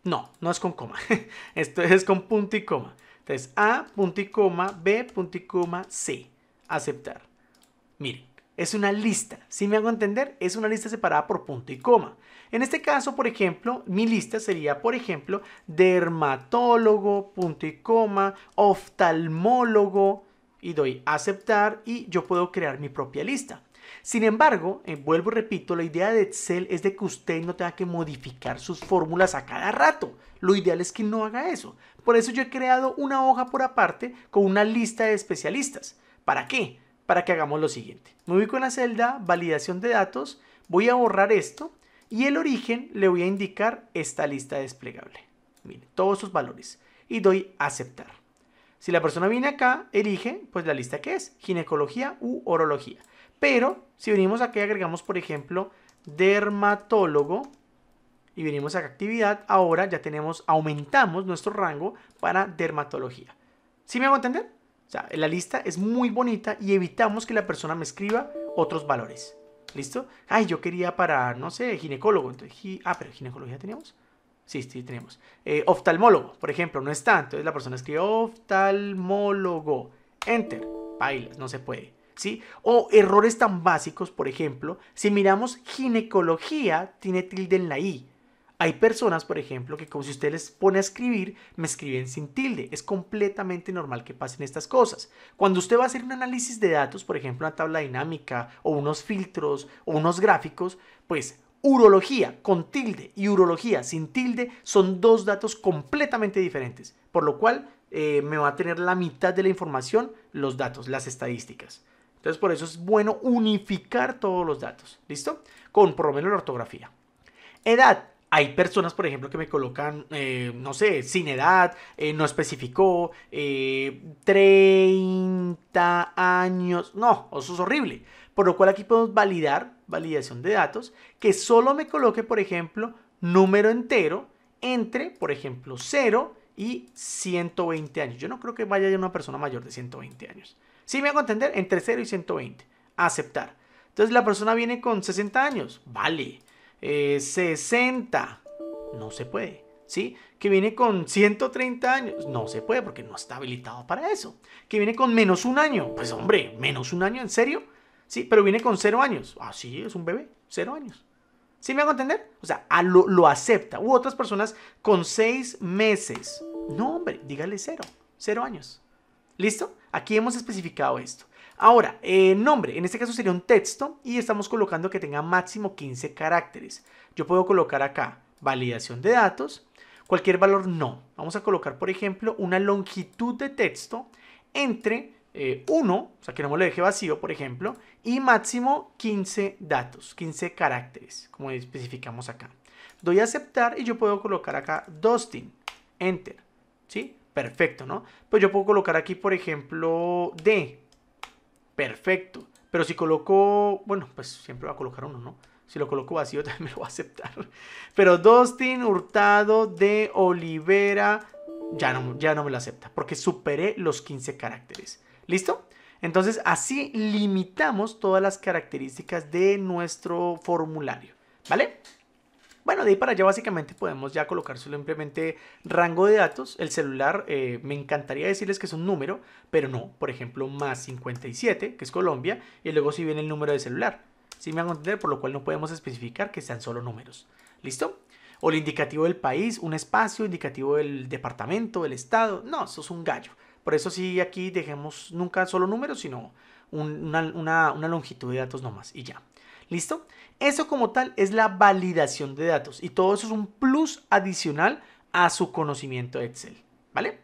No, no es con coma. Esto es con punto y coma. Entonces, A, punto y coma, B, punto y coma, C aceptar. Miren, es una lista, si me hago entender, es una lista separada por punto y coma. En este caso, por ejemplo, mi lista sería, por ejemplo, dermatólogo, punto y coma, oftalmólogo, y doy aceptar y yo puedo crear mi propia lista. Sin embargo, eh, vuelvo y repito, la idea de Excel es de que usted no tenga que modificar sus fórmulas a cada rato. Lo ideal es que no haga eso. Por eso yo he creado una hoja por aparte con una lista de especialistas. ¿Para qué? Para que hagamos lo siguiente. Me ubico en la celda validación de datos, voy a borrar esto y el origen le voy a indicar esta lista desplegable. Miren, todos sus valores y doy aceptar. Si la persona viene acá, elige pues la lista que es, ginecología u orología. Pero si venimos acá y agregamos, por ejemplo, dermatólogo y venimos a actividad, ahora ya tenemos, aumentamos nuestro rango para dermatología. ¿Sí me hago entender? sea, la lista es muy bonita y evitamos que la persona me escriba otros valores. ¿Listo? Ay, yo quería para, no sé, ginecólogo. ah, pero ginecología teníamos. Sí, sí, tenemos. Eh, oftalmólogo, por ejemplo, no está. Entonces la persona escribe oftalmólogo. Enter. Bailas, no se puede. ¿Sí? O errores tan básicos, por ejemplo, si miramos ginecología, tiene tilde en la I. Hay personas, por ejemplo, que como si usted les pone a escribir, me escriben sin tilde. Es completamente normal que pasen estas cosas. Cuando usted va a hacer un análisis de datos, por ejemplo, una tabla dinámica o unos filtros o unos gráficos, pues urología con tilde y urología sin tilde son dos datos completamente diferentes, por lo cual eh, me va a tener la mitad de la información los datos, las estadísticas. Entonces por eso es bueno unificar todos los datos, ¿listo? Con por lo menos la ortografía. Edad, hay personas, por ejemplo, que me colocan, eh, no sé, sin edad, eh, no especificó, 30 eh, años. No, eso es horrible. Por lo cual aquí podemos validar, validación de datos, que solo me coloque, por ejemplo, número entero entre, por ejemplo, 0 y 120 años. Yo no creo que vaya a una persona mayor de 120 años. Si ¿Sí me hago entender, entre 0 y 120. Aceptar. Entonces la persona viene con 60 años. Vale. 60, eh, no se puede. ¿Sí? Que viene con 130 años, no se puede porque no está habilitado para eso. Que viene con menos un año, pues hombre, menos un año, ¿en serio? Sí, pero viene con cero años. Ah, sí, es un bebé, cero años. ¿Sí me hago entender? O sea, lo, acepta. U otras personas con seis meses. No, hombre, dígale cero, cero años. ¿Listo? Aquí hemos especificado esto. Ahora, nombre, en este caso sería un texto y estamos colocando que tenga máximo 15 caracteres. Yo puedo colocar acá validación de datos, cualquier valor no. Vamos a colocar, por ejemplo, una longitud de texto entre 1, eh, o sea que no me lo deje vacío, por ejemplo, y máximo 15 datos, 15 caracteres, como especificamos acá. Doy a aceptar y yo puedo colocar acá Dustin, Enter, ¿sí? Perfecto, ¿no? Pues yo puedo colocar aquí, por ejemplo, D, perfecto. Pero si colocó, bueno, pues siempre va a colocar uno, ¿no? Si lo coloco vacío también me lo va a aceptar. Pero Dustin Hurtado de Olivera ya no, ya no me lo acepta porque superé los 15 caracteres. ¿Listo? Entonces así limitamos todas las características de nuestro formulario. ¿Vale? Bueno, de ahí para allá básicamente podemos ya colocar simplemente rango de datos. El celular, eh, me encantaría decirles que es un número, pero no. Por ejemplo, más 57, que es Colombia, y luego si viene el número de celular. Si me van a entender, por lo cual no podemos especificar que sean solo números. ¿Listo? O el indicativo del país, un espacio, indicativo del departamento, del estado. No, eso es un gallo. Por eso sí aquí dejemos nunca solo números, sino una longitud de datos nomás y ya. ¿Listo? Eso como tal es la validación de datos y todo eso es un plus adicional a su conocimiento de Excel, ¿vale?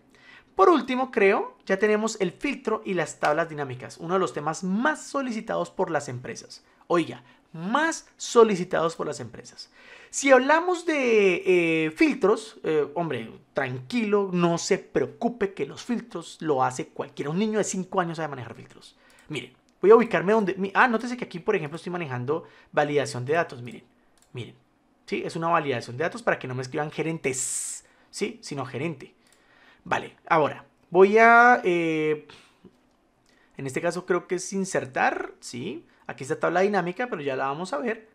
Por último, creo, ya tenemos el filtro y las tablas dinámicas, uno de los temas más solicitados por las empresas. Oiga, más solicitados por las empresas. Si hablamos de eh, filtros, eh, hombre, tranquilo, no se preocupe que los filtros lo hace cualquiera. Un niño de 5 años sabe manejar filtros. Mire, Voy a ubicarme donde... Ah, nótese que aquí, por ejemplo, estoy manejando validación de datos. Miren, miren. ¿Sí? Es una validación de datos para que no me escriban gerentes, ¿sí? Sino gerente. Vale, ahora voy a... Eh, en este caso creo que es insertar, ¿sí? Aquí está tabla dinámica, pero ya la vamos a ver.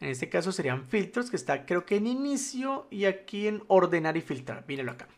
En este caso serían filtros, que está creo que en inicio y aquí en ordenar y filtrar. Mírenlo acá.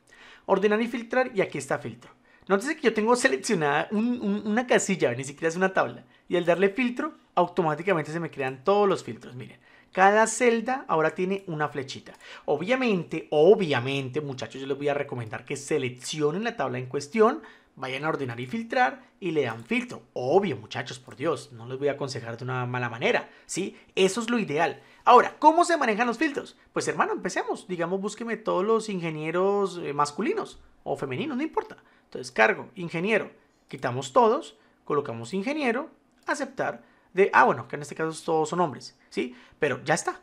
Ordenar y filtrar y aquí está filtro. Nótese que yo tengo seleccionada una casilla, ni siquiera es una tabla. Y al darle filtro, automáticamente se me crean todos los filtros. Miren, cada celda ahora tiene una flechita. Obviamente, obviamente, muchachos, yo les voy a recomendar que seleccionen la tabla en cuestión, vayan a ordenar y filtrar y le dan filtro. Obvio, muchachos, por Dios, no les voy a aconsejar de una mala manera, ¿sí? Eso es lo ideal. Ahora, ¿cómo se manejan los filtros? Pues hermano, empecemos. Digamos, búsqueme todos los ingenieros eh, masculinos o femeninos, no importa. Entonces, cargo, ingeniero. Quitamos todos, colocamos ingeniero, aceptar. De, ah, bueno, que en este caso todos son hombres, ¿sí? Pero ya está.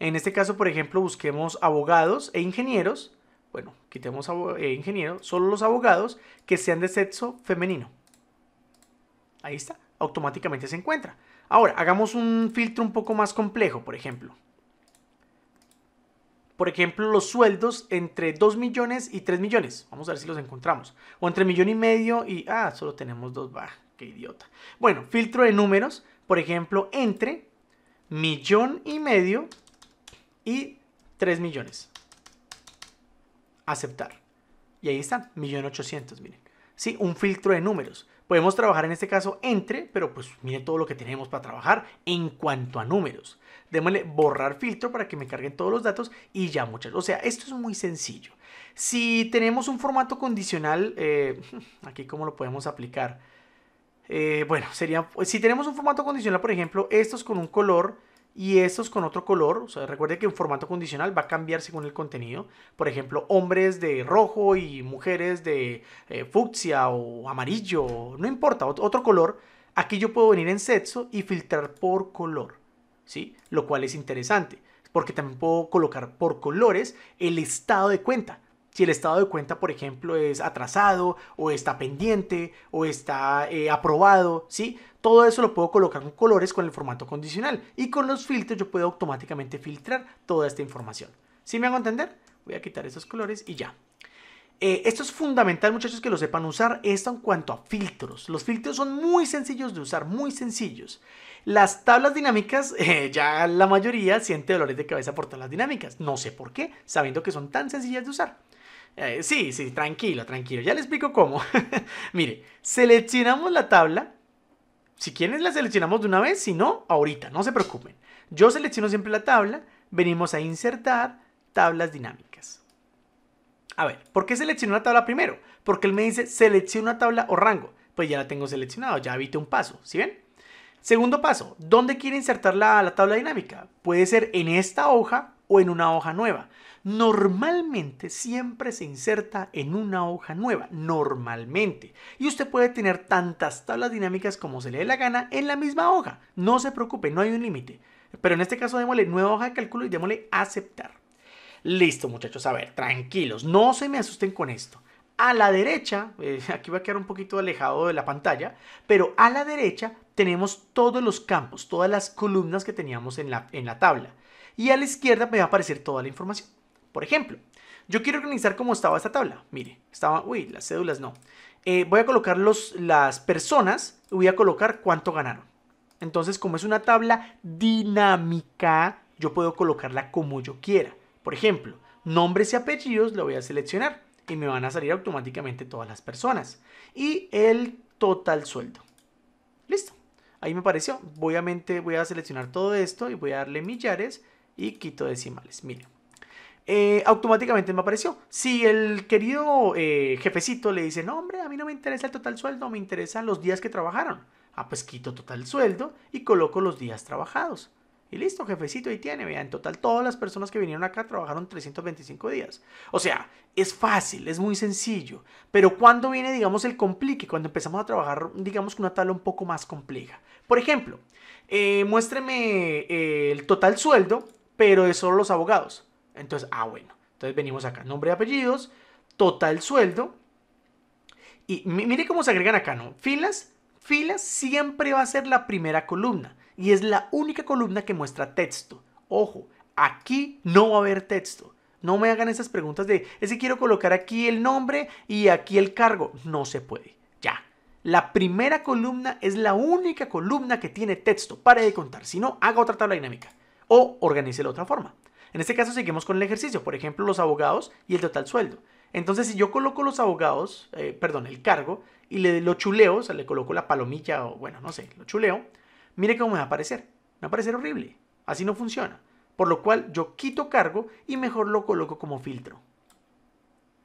En este caso, por ejemplo, busquemos abogados e ingenieros. Bueno, quitemos eh, ingeniero, solo los abogados que sean de sexo femenino. Ahí está, automáticamente se encuentra. Ahora, hagamos un filtro un poco más complejo, por ejemplo por ejemplo, los sueldos entre 2 millones y 3 millones. Vamos a ver si los encontramos. O entre millón y medio y... Ah, solo tenemos dos. Bah, qué idiota. Bueno, filtro de números. Por ejemplo, entre millón y medio y 3 millones. Aceptar. Y ahí están, millón ochocientos, miren. Sí, un filtro de números. Podemos trabajar en este caso entre, pero pues mire todo lo que tenemos para trabajar en cuanto a números. Démosle borrar filtro para que me carguen todos los datos y ya muchas O sea, esto es muy sencillo. Si tenemos un formato condicional, eh, aquí cómo lo podemos aplicar. Eh, bueno, sería, si tenemos un formato condicional, por ejemplo, estos con un color y estos con otro color. O sea, recuerde que en formato condicional va a cambiar según el contenido. Por ejemplo, hombres de rojo y mujeres de eh, fucsia o amarillo, no importa, otro color. Aquí yo puedo venir en sexo y filtrar por color, ¿sí? Lo cual es interesante, porque también puedo colocar por colores el estado de cuenta. Si el estado de cuenta, por ejemplo, es atrasado o está pendiente o está eh, aprobado, ¿sí? Todo eso lo puedo colocar con colores con el formato condicional y con los filtros yo puedo automáticamente filtrar toda esta información. ¿Sí me hago entender? Voy a quitar esos colores y ya. Eh, esto es fundamental, muchachos, que lo sepan usar. Esto en cuanto a filtros. Los filtros son muy sencillos de usar, muy sencillos. Las tablas dinámicas, eh, ya la mayoría siente dolores de cabeza por las dinámicas. No sé por qué, sabiendo que son tan sencillas de usar. Eh, sí, sí, tranquilo, tranquilo. Ya les explico cómo. Mire, seleccionamos la tabla si quieren la seleccionamos de una vez, si no, ahorita, no se preocupen. Yo selecciono siempre la tabla, venimos a insertar tablas dinámicas. A ver, ¿por qué selecciono la tabla primero? Porque él me dice selecciona tabla o rango. Pues ya la tengo seleccionado, ya evité un paso, ¿sí ven? Segundo paso, ¿dónde quiere insertar la, la tabla dinámica? Puede ser en esta hoja o en una hoja nueva normalmente siempre se inserta en una hoja nueva, normalmente. Y usted puede tener tantas tablas dinámicas como se le dé la gana en la misma hoja. No se preocupe, no hay un límite. Pero en este caso démosle nueva hoja de cálculo y démosle aceptar. Listo muchachos, a ver, tranquilos, no se me asusten con esto. A la derecha, eh, aquí va a quedar un poquito alejado de la pantalla, pero a la derecha tenemos todos los campos, todas las columnas que teníamos en la, en la tabla. Y a la izquierda me va a aparecer toda la información. Por ejemplo, yo quiero organizar cómo estaba esta tabla. Mire, estaba, uy, las cédulas no. Eh, voy a colocar las personas y voy a colocar cuánto ganaron. Entonces, como es una tabla dinámica, yo puedo colocarla como yo quiera. Por ejemplo, nombres y apellidos lo voy a seleccionar y me van a salir automáticamente todas las personas. Y el total sueldo. Listo. Ahí me pareció. Obviamente voy a seleccionar todo esto y voy a darle millares y quito decimales. Miren. Eh, automáticamente me apareció. Si el querido eh, jefecito le dice, no hombre, a mí no me interesa el total sueldo, me interesan los días que trabajaron. Ah, pues quito total sueldo y coloco los días trabajados. Y listo, jefecito, ahí tiene. Vea, en total todas las personas que vinieron acá trabajaron 325 días. O sea, es fácil, es muy sencillo. Pero cuando viene, digamos, el complique, cuando empezamos a trabajar, digamos, con una tabla un poco más compleja. Por ejemplo, eh, muéstreme el total sueldo, pero de solo los abogados. Entonces, ah, bueno. Entonces venimos acá, nombre de apellidos, total sueldo. Y mire cómo se agregan acá, ¿no? Filas, filas siempre va a ser la primera columna y es la única columna que muestra texto. Ojo, aquí no va a haber texto. No me hagan esas preguntas de, es que quiero colocar aquí el nombre y aquí el cargo. No se puede. Ya. La primera columna es la única columna que tiene texto. Pare de contar. Si no, haga otra tabla dinámica o organícela de otra forma. En este caso seguimos con el ejercicio, por ejemplo, los abogados y el total sueldo. Entonces, si yo coloco los abogados, eh, perdón, el cargo, y le lo chuleo, o sea, le coloco la palomilla o bueno, no sé, lo chuleo, mire cómo me va a aparecer. Me va a parecer horrible. Así no funciona. Por lo cual, yo quito cargo y mejor lo coloco como filtro.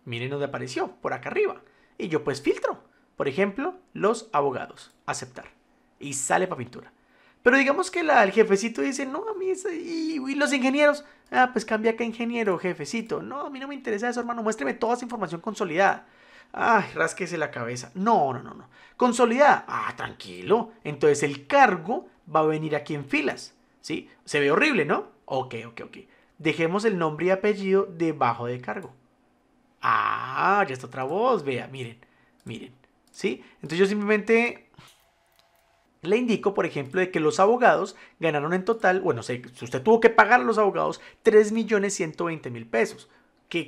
Miren dónde apareció, por acá arriba. Y yo pues filtro. Por ejemplo, los abogados. Aceptar. Y sale para pintura. Pero digamos que la, el jefecito dice, no, a mí, y, los ingenieros, ah, pues cambia acá ingeniero, jefecito. No, a mí no me interesa eso, hermano, muéstreme toda esa información consolidada. Ay, rásquese la cabeza. No, no, no, no. Consolidada. Ah, tranquilo. Entonces el cargo va a venir aquí en filas. ¿Sí? Se ve horrible, ¿no? Ok, ok, ok. Dejemos el nombre y apellido debajo de cargo. Ah, ya está otra voz. Vea, miren, miren. ¿Sí? Entonces yo simplemente le indico, por ejemplo, de que los abogados ganaron en total, bueno, si usted tuvo que pagar a los abogados 3.120.000 pesos.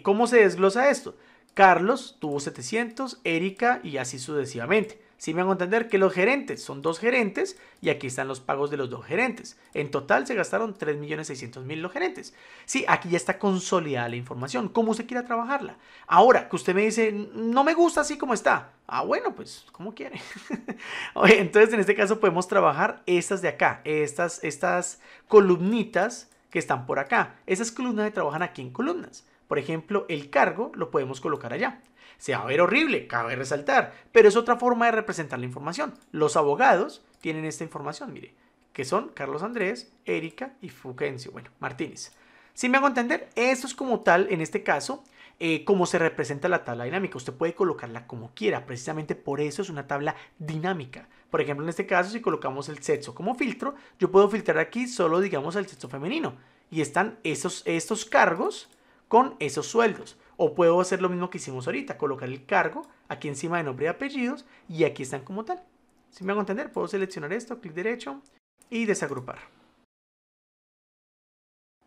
¿Cómo se desglosa esto? Carlos tuvo 700, Erika y así sucesivamente. Si me hago entender que los gerentes son dos gerentes y aquí están los pagos de los dos gerentes. En total se gastaron 3.600.000 los gerentes. Sí, aquí ya está consolidada la información, ¿Cómo usted quiera trabajarla. Ahora, que usted me dice, no me gusta así como está. Ah, bueno, pues como quiere. Entonces, en este caso podemos trabajar estas de acá, estas, estas columnitas que están por acá. Esas columnas se trabajan aquí en columnas. Por ejemplo, el cargo lo podemos colocar allá. Se va a ver horrible, cabe resaltar, pero es otra forma de representar la información. Los abogados tienen esta información, mire, que son Carlos Andrés, Erika y Fulgencio, bueno, Martínez. Si me hago entender, esto es como tal, en este caso, como eh, cómo se representa la tabla dinámica. Usted puede colocarla como quiera, precisamente por eso es una tabla dinámica. Por ejemplo, en este caso, si colocamos el sexo como filtro, yo puedo filtrar aquí solo, digamos, el sexo femenino. Y están esos estos cargos con esos sueldos. O puedo hacer lo mismo que hicimos ahorita, colocar el cargo aquí encima de nombre y apellidos y aquí están como tal. Si me hago entender, puedo seleccionar esto, clic derecho y desagrupar.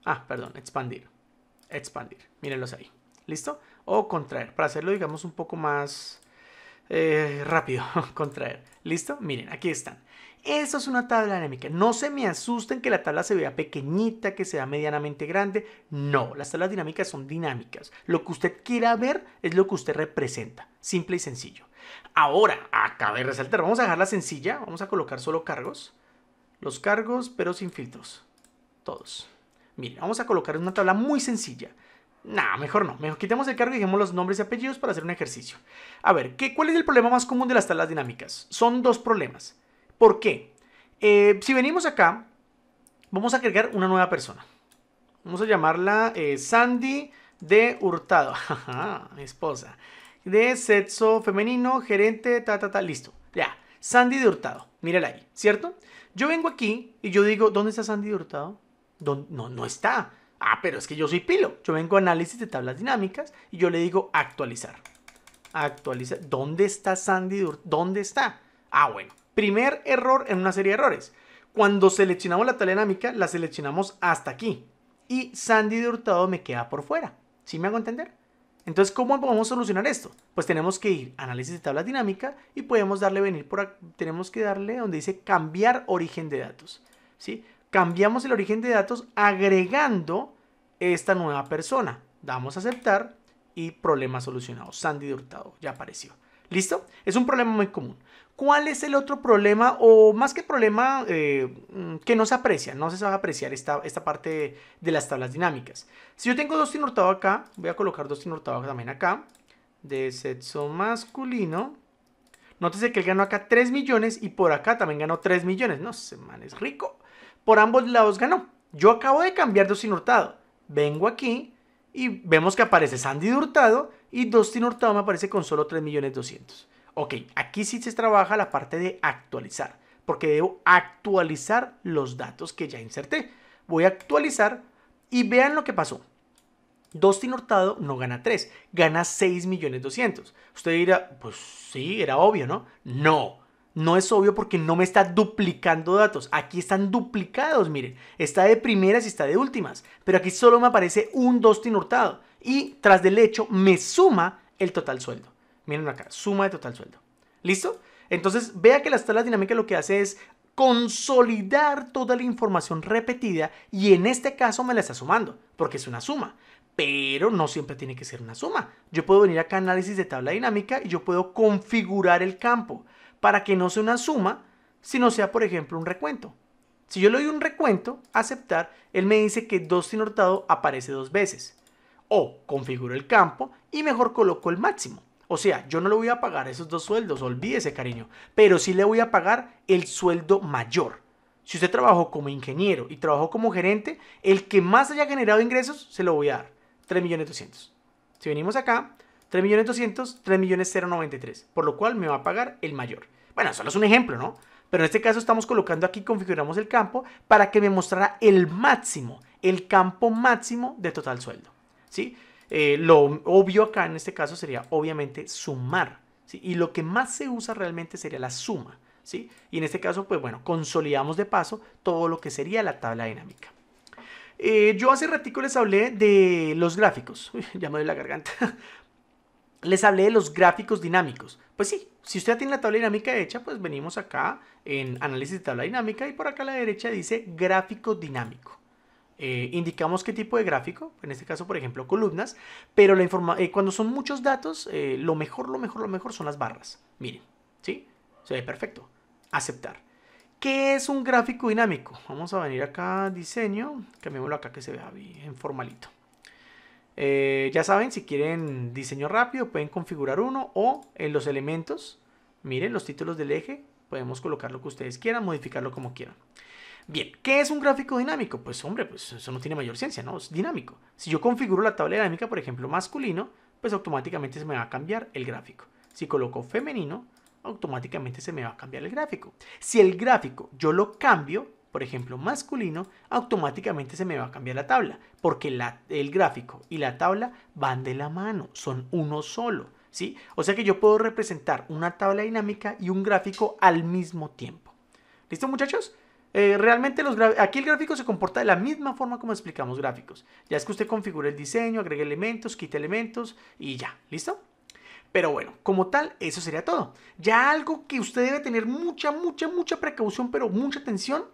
Ah, perdón, expandir. Expandir, mírenlos ahí. ¿Listo? O contraer, para hacerlo, digamos, un poco más eh, rápido contraer. ¿Listo? Miren, aquí están. Eso es una tabla dinámica. No se me asusten que la tabla se vea pequeñita, que sea medianamente grande. No, las tablas dinámicas son dinámicas. Lo que usted quiera ver es lo que usted representa. Simple y sencillo. Ahora, acabe de resaltar, vamos a dejarla sencilla. Vamos a colocar solo cargos. Los cargos, pero sin filtros. Todos. Miren, vamos a colocar una tabla muy sencilla. Nah, mejor no. Mejor quitemos el cargo y dejemos los nombres y apellidos para hacer un ejercicio. A ver, ¿qué, ¿cuál es el problema más común de las tablas dinámicas? Son dos problemas. ¿Por qué? Eh, si venimos acá, vamos a agregar una nueva persona. Vamos a llamarla eh, Sandy de Hurtado. mi esposa. De sexo femenino, gerente, ta, ta, ta. Listo. Ya. Sandy de Hurtado. Mírala ahí, ¿cierto? Yo vengo aquí y yo digo, ¿dónde está Sandy de Hurtado? No, no está. Ah, pero es que yo soy pilo. Yo vengo a análisis de tablas dinámicas y yo le digo actualizar. Actualizar. ¿Dónde está Sandy Dur ¿Dónde está? Ah, bueno. Primer error en una serie de errores. Cuando seleccionamos la tabla dinámica, la seleccionamos hasta aquí. Y Sandy de me queda por fuera. ¿Sí me hago entender? Entonces, ¿cómo podemos solucionar esto? Pues tenemos que ir a análisis de tabla dinámica y podemos darle venir por tenemos que darle donde dice cambiar origen de datos, ¿sí? cambiamos el origen de datos agregando esta nueva persona. Damos a aceptar y problema solucionado. Sandy Hurtado ya apareció. ¿Listo? Es un problema muy común. ¿Cuál es el otro problema o más que problema eh, mm, que no se aprecia? No se sabe apreciar esta, esta parte de, las tablas dinámicas. Si yo tengo dos Hurtado acá, voy a colocar dos Hurtado también acá, de sexo masculino. Nótese que él ganó acá 3 millones y por acá también ganó 3 millones. No, se man es rico por ambos lados ganó. Yo acabo de cambiar Dustin Hurtado. Vengo aquí y vemos que aparece Sandy Hurtado y Dustin Hurtado me aparece con solo 3.200.000. Ok, aquí sí se trabaja la parte de actualizar, porque debo actualizar los datos que ya inserté. Voy a actualizar y vean lo que pasó. Dustin Hurtado no gana 3, gana $6,200,000. Usted dirá, pues sí, era obvio, ¿no? No, no es obvio porque no me está duplicando datos. Aquí están duplicados, miren. Está de primeras y está de últimas. Pero aquí solo me aparece un Dustin Hurtado. Y tras del hecho me suma el total sueldo. Miren acá, suma de total sueldo. ¿Listo? Entonces vea que las tablas dinámicas lo que hace es consolidar toda la información repetida y en este caso me la está sumando, porque es una suma. Pero no siempre tiene que ser una suma. Yo puedo venir acá a análisis de tabla dinámica y yo puedo configurar el campo para que no sea una suma, sino sea, por ejemplo, un recuento. Si yo le doy un recuento, aceptar, él me dice que 2 sin aparece dos veces. O configuro el campo y mejor coloco el máximo. O sea, yo no le voy a pagar esos dos sueldos, olvídese cariño, pero sí le voy a pagar el sueldo mayor. Si usted trabajó como ingeniero y trabajó como gerente, el que más haya generado ingresos se lo voy a dar, 3.200.000. Si venimos acá, 3.200.000, 3.093, por lo cual me va a pagar el mayor. Bueno, solo es un ejemplo, ¿no? Pero en este caso estamos colocando aquí, configuramos el campo para que me mostrara el máximo, el campo máximo de total sueldo. ¿sí? Eh, lo obvio acá en este caso sería obviamente sumar. ¿sí? Y lo que más se usa realmente sería la suma. ¿sí? Y en este caso, pues bueno, consolidamos de paso todo lo que sería la tabla dinámica. Eh, yo hace ratico les hablé de los gráficos. Uy, ya me doy la garganta les hablé de los gráficos dinámicos. Pues sí, si usted tiene la tabla dinámica hecha, pues venimos acá en análisis de tabla dinámica y por acá a la derecha dice gráfico dinámico. Eh, indicamos qué tipo de gráfico, en este caso por ejemplo columnas, pero eh, cuando son muchos datos, eh, lo mejor, lo mejor, lo mejor son las barras. Miren, ¿sí? Se ve perfecto. Aceptar. ¿Qué es un gráfico dinámico? Vamos a venir acá, diseño, cambiémoslo acá que se vea bien formalito. Eh, ya saben, si quieren diseño rápido, pueden configurar uno o en eh, los elementos, miren los títulos del eje, podemos colocar lo que ustedes quieran, modificarlo como quieran. Bien, ¿qué es un gráfico dinámico? Pues hombre, pues eso no tiene mayor ciencia, ¿no? Es dinámico. Si yo configuro la tabla dinámica, por ejemplo, masculino, pues automáticamente se me va a cambiar el gráfico. Si coloco femenino, automáticamente se me va a cambiar el gráfico. Si el gráfico yo lo cambio, por ejemplo, masculino, automáticamente se me va a cambiar la tabla, porque el gráfico y la tabla van de la mano, son uno solo, ¿sí? O sea que yo puedo representar una tabla dinámica y un gráfico al mismo tiempo. ¿Listo, muchachos? Eh, realmente los aquí el gráfico se comporta de la misma forma como explicamos gráficos. Ya es que usted configura el diseño, agrega elementos, quita elementos y ya, ¿listo? Pero bueno, como tal, eso sería todo. Ya algo que usted debe tener mucha, mucha, mucha precaución, pero mucha atención,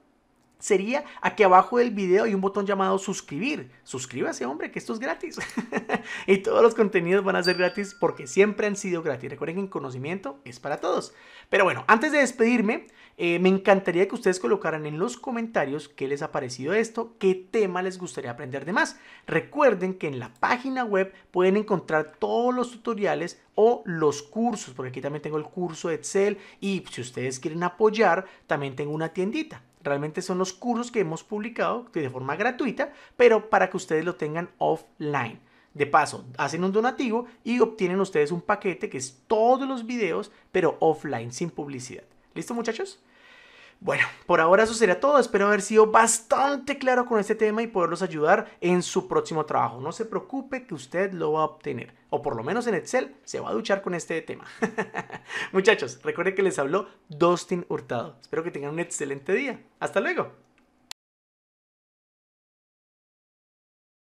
sería aquí abajo del video hay un botón llamado suscribir. Suscríbase, hombre, que esto es gratis. y todos los contenidos van a ser gratis porque siempre han sido gratis. Recuerden que el conocimiento es para todos. Pero bueno, antes de despedirme, eh, me encantaría que ustedes colocaran en los comentarios qué les ha parecido esto, qué tema les gustaría aprender de más. Recuerden que en la página web pueden encontrar todos los tutoriales o los cursos, porque aquí también tengo el curso de Excel y si ustedes quieren apoyar, también tengo una tiendita. Realmente son los cursos que hemos publicado de forma gratuita, pero para que ustedes lo tengan offline. De paso, hacen un donativo y obtienen ustedes un paquete que es todos los videos, pero offline, sin publicidad. ¿Listo muchachos? Bueno, por ahora eso sería todo. Espero haber sido bastante claro con este tema y poderlos ayudar en su próximo trabajo. No se preocupe que usted lo va a obtener. O por lo menos en Excel se va a duchar con este tema. Muchachos, recuerden que les habló Dustin Hurtado. Espero que tengan un excelente día. Hasta luego.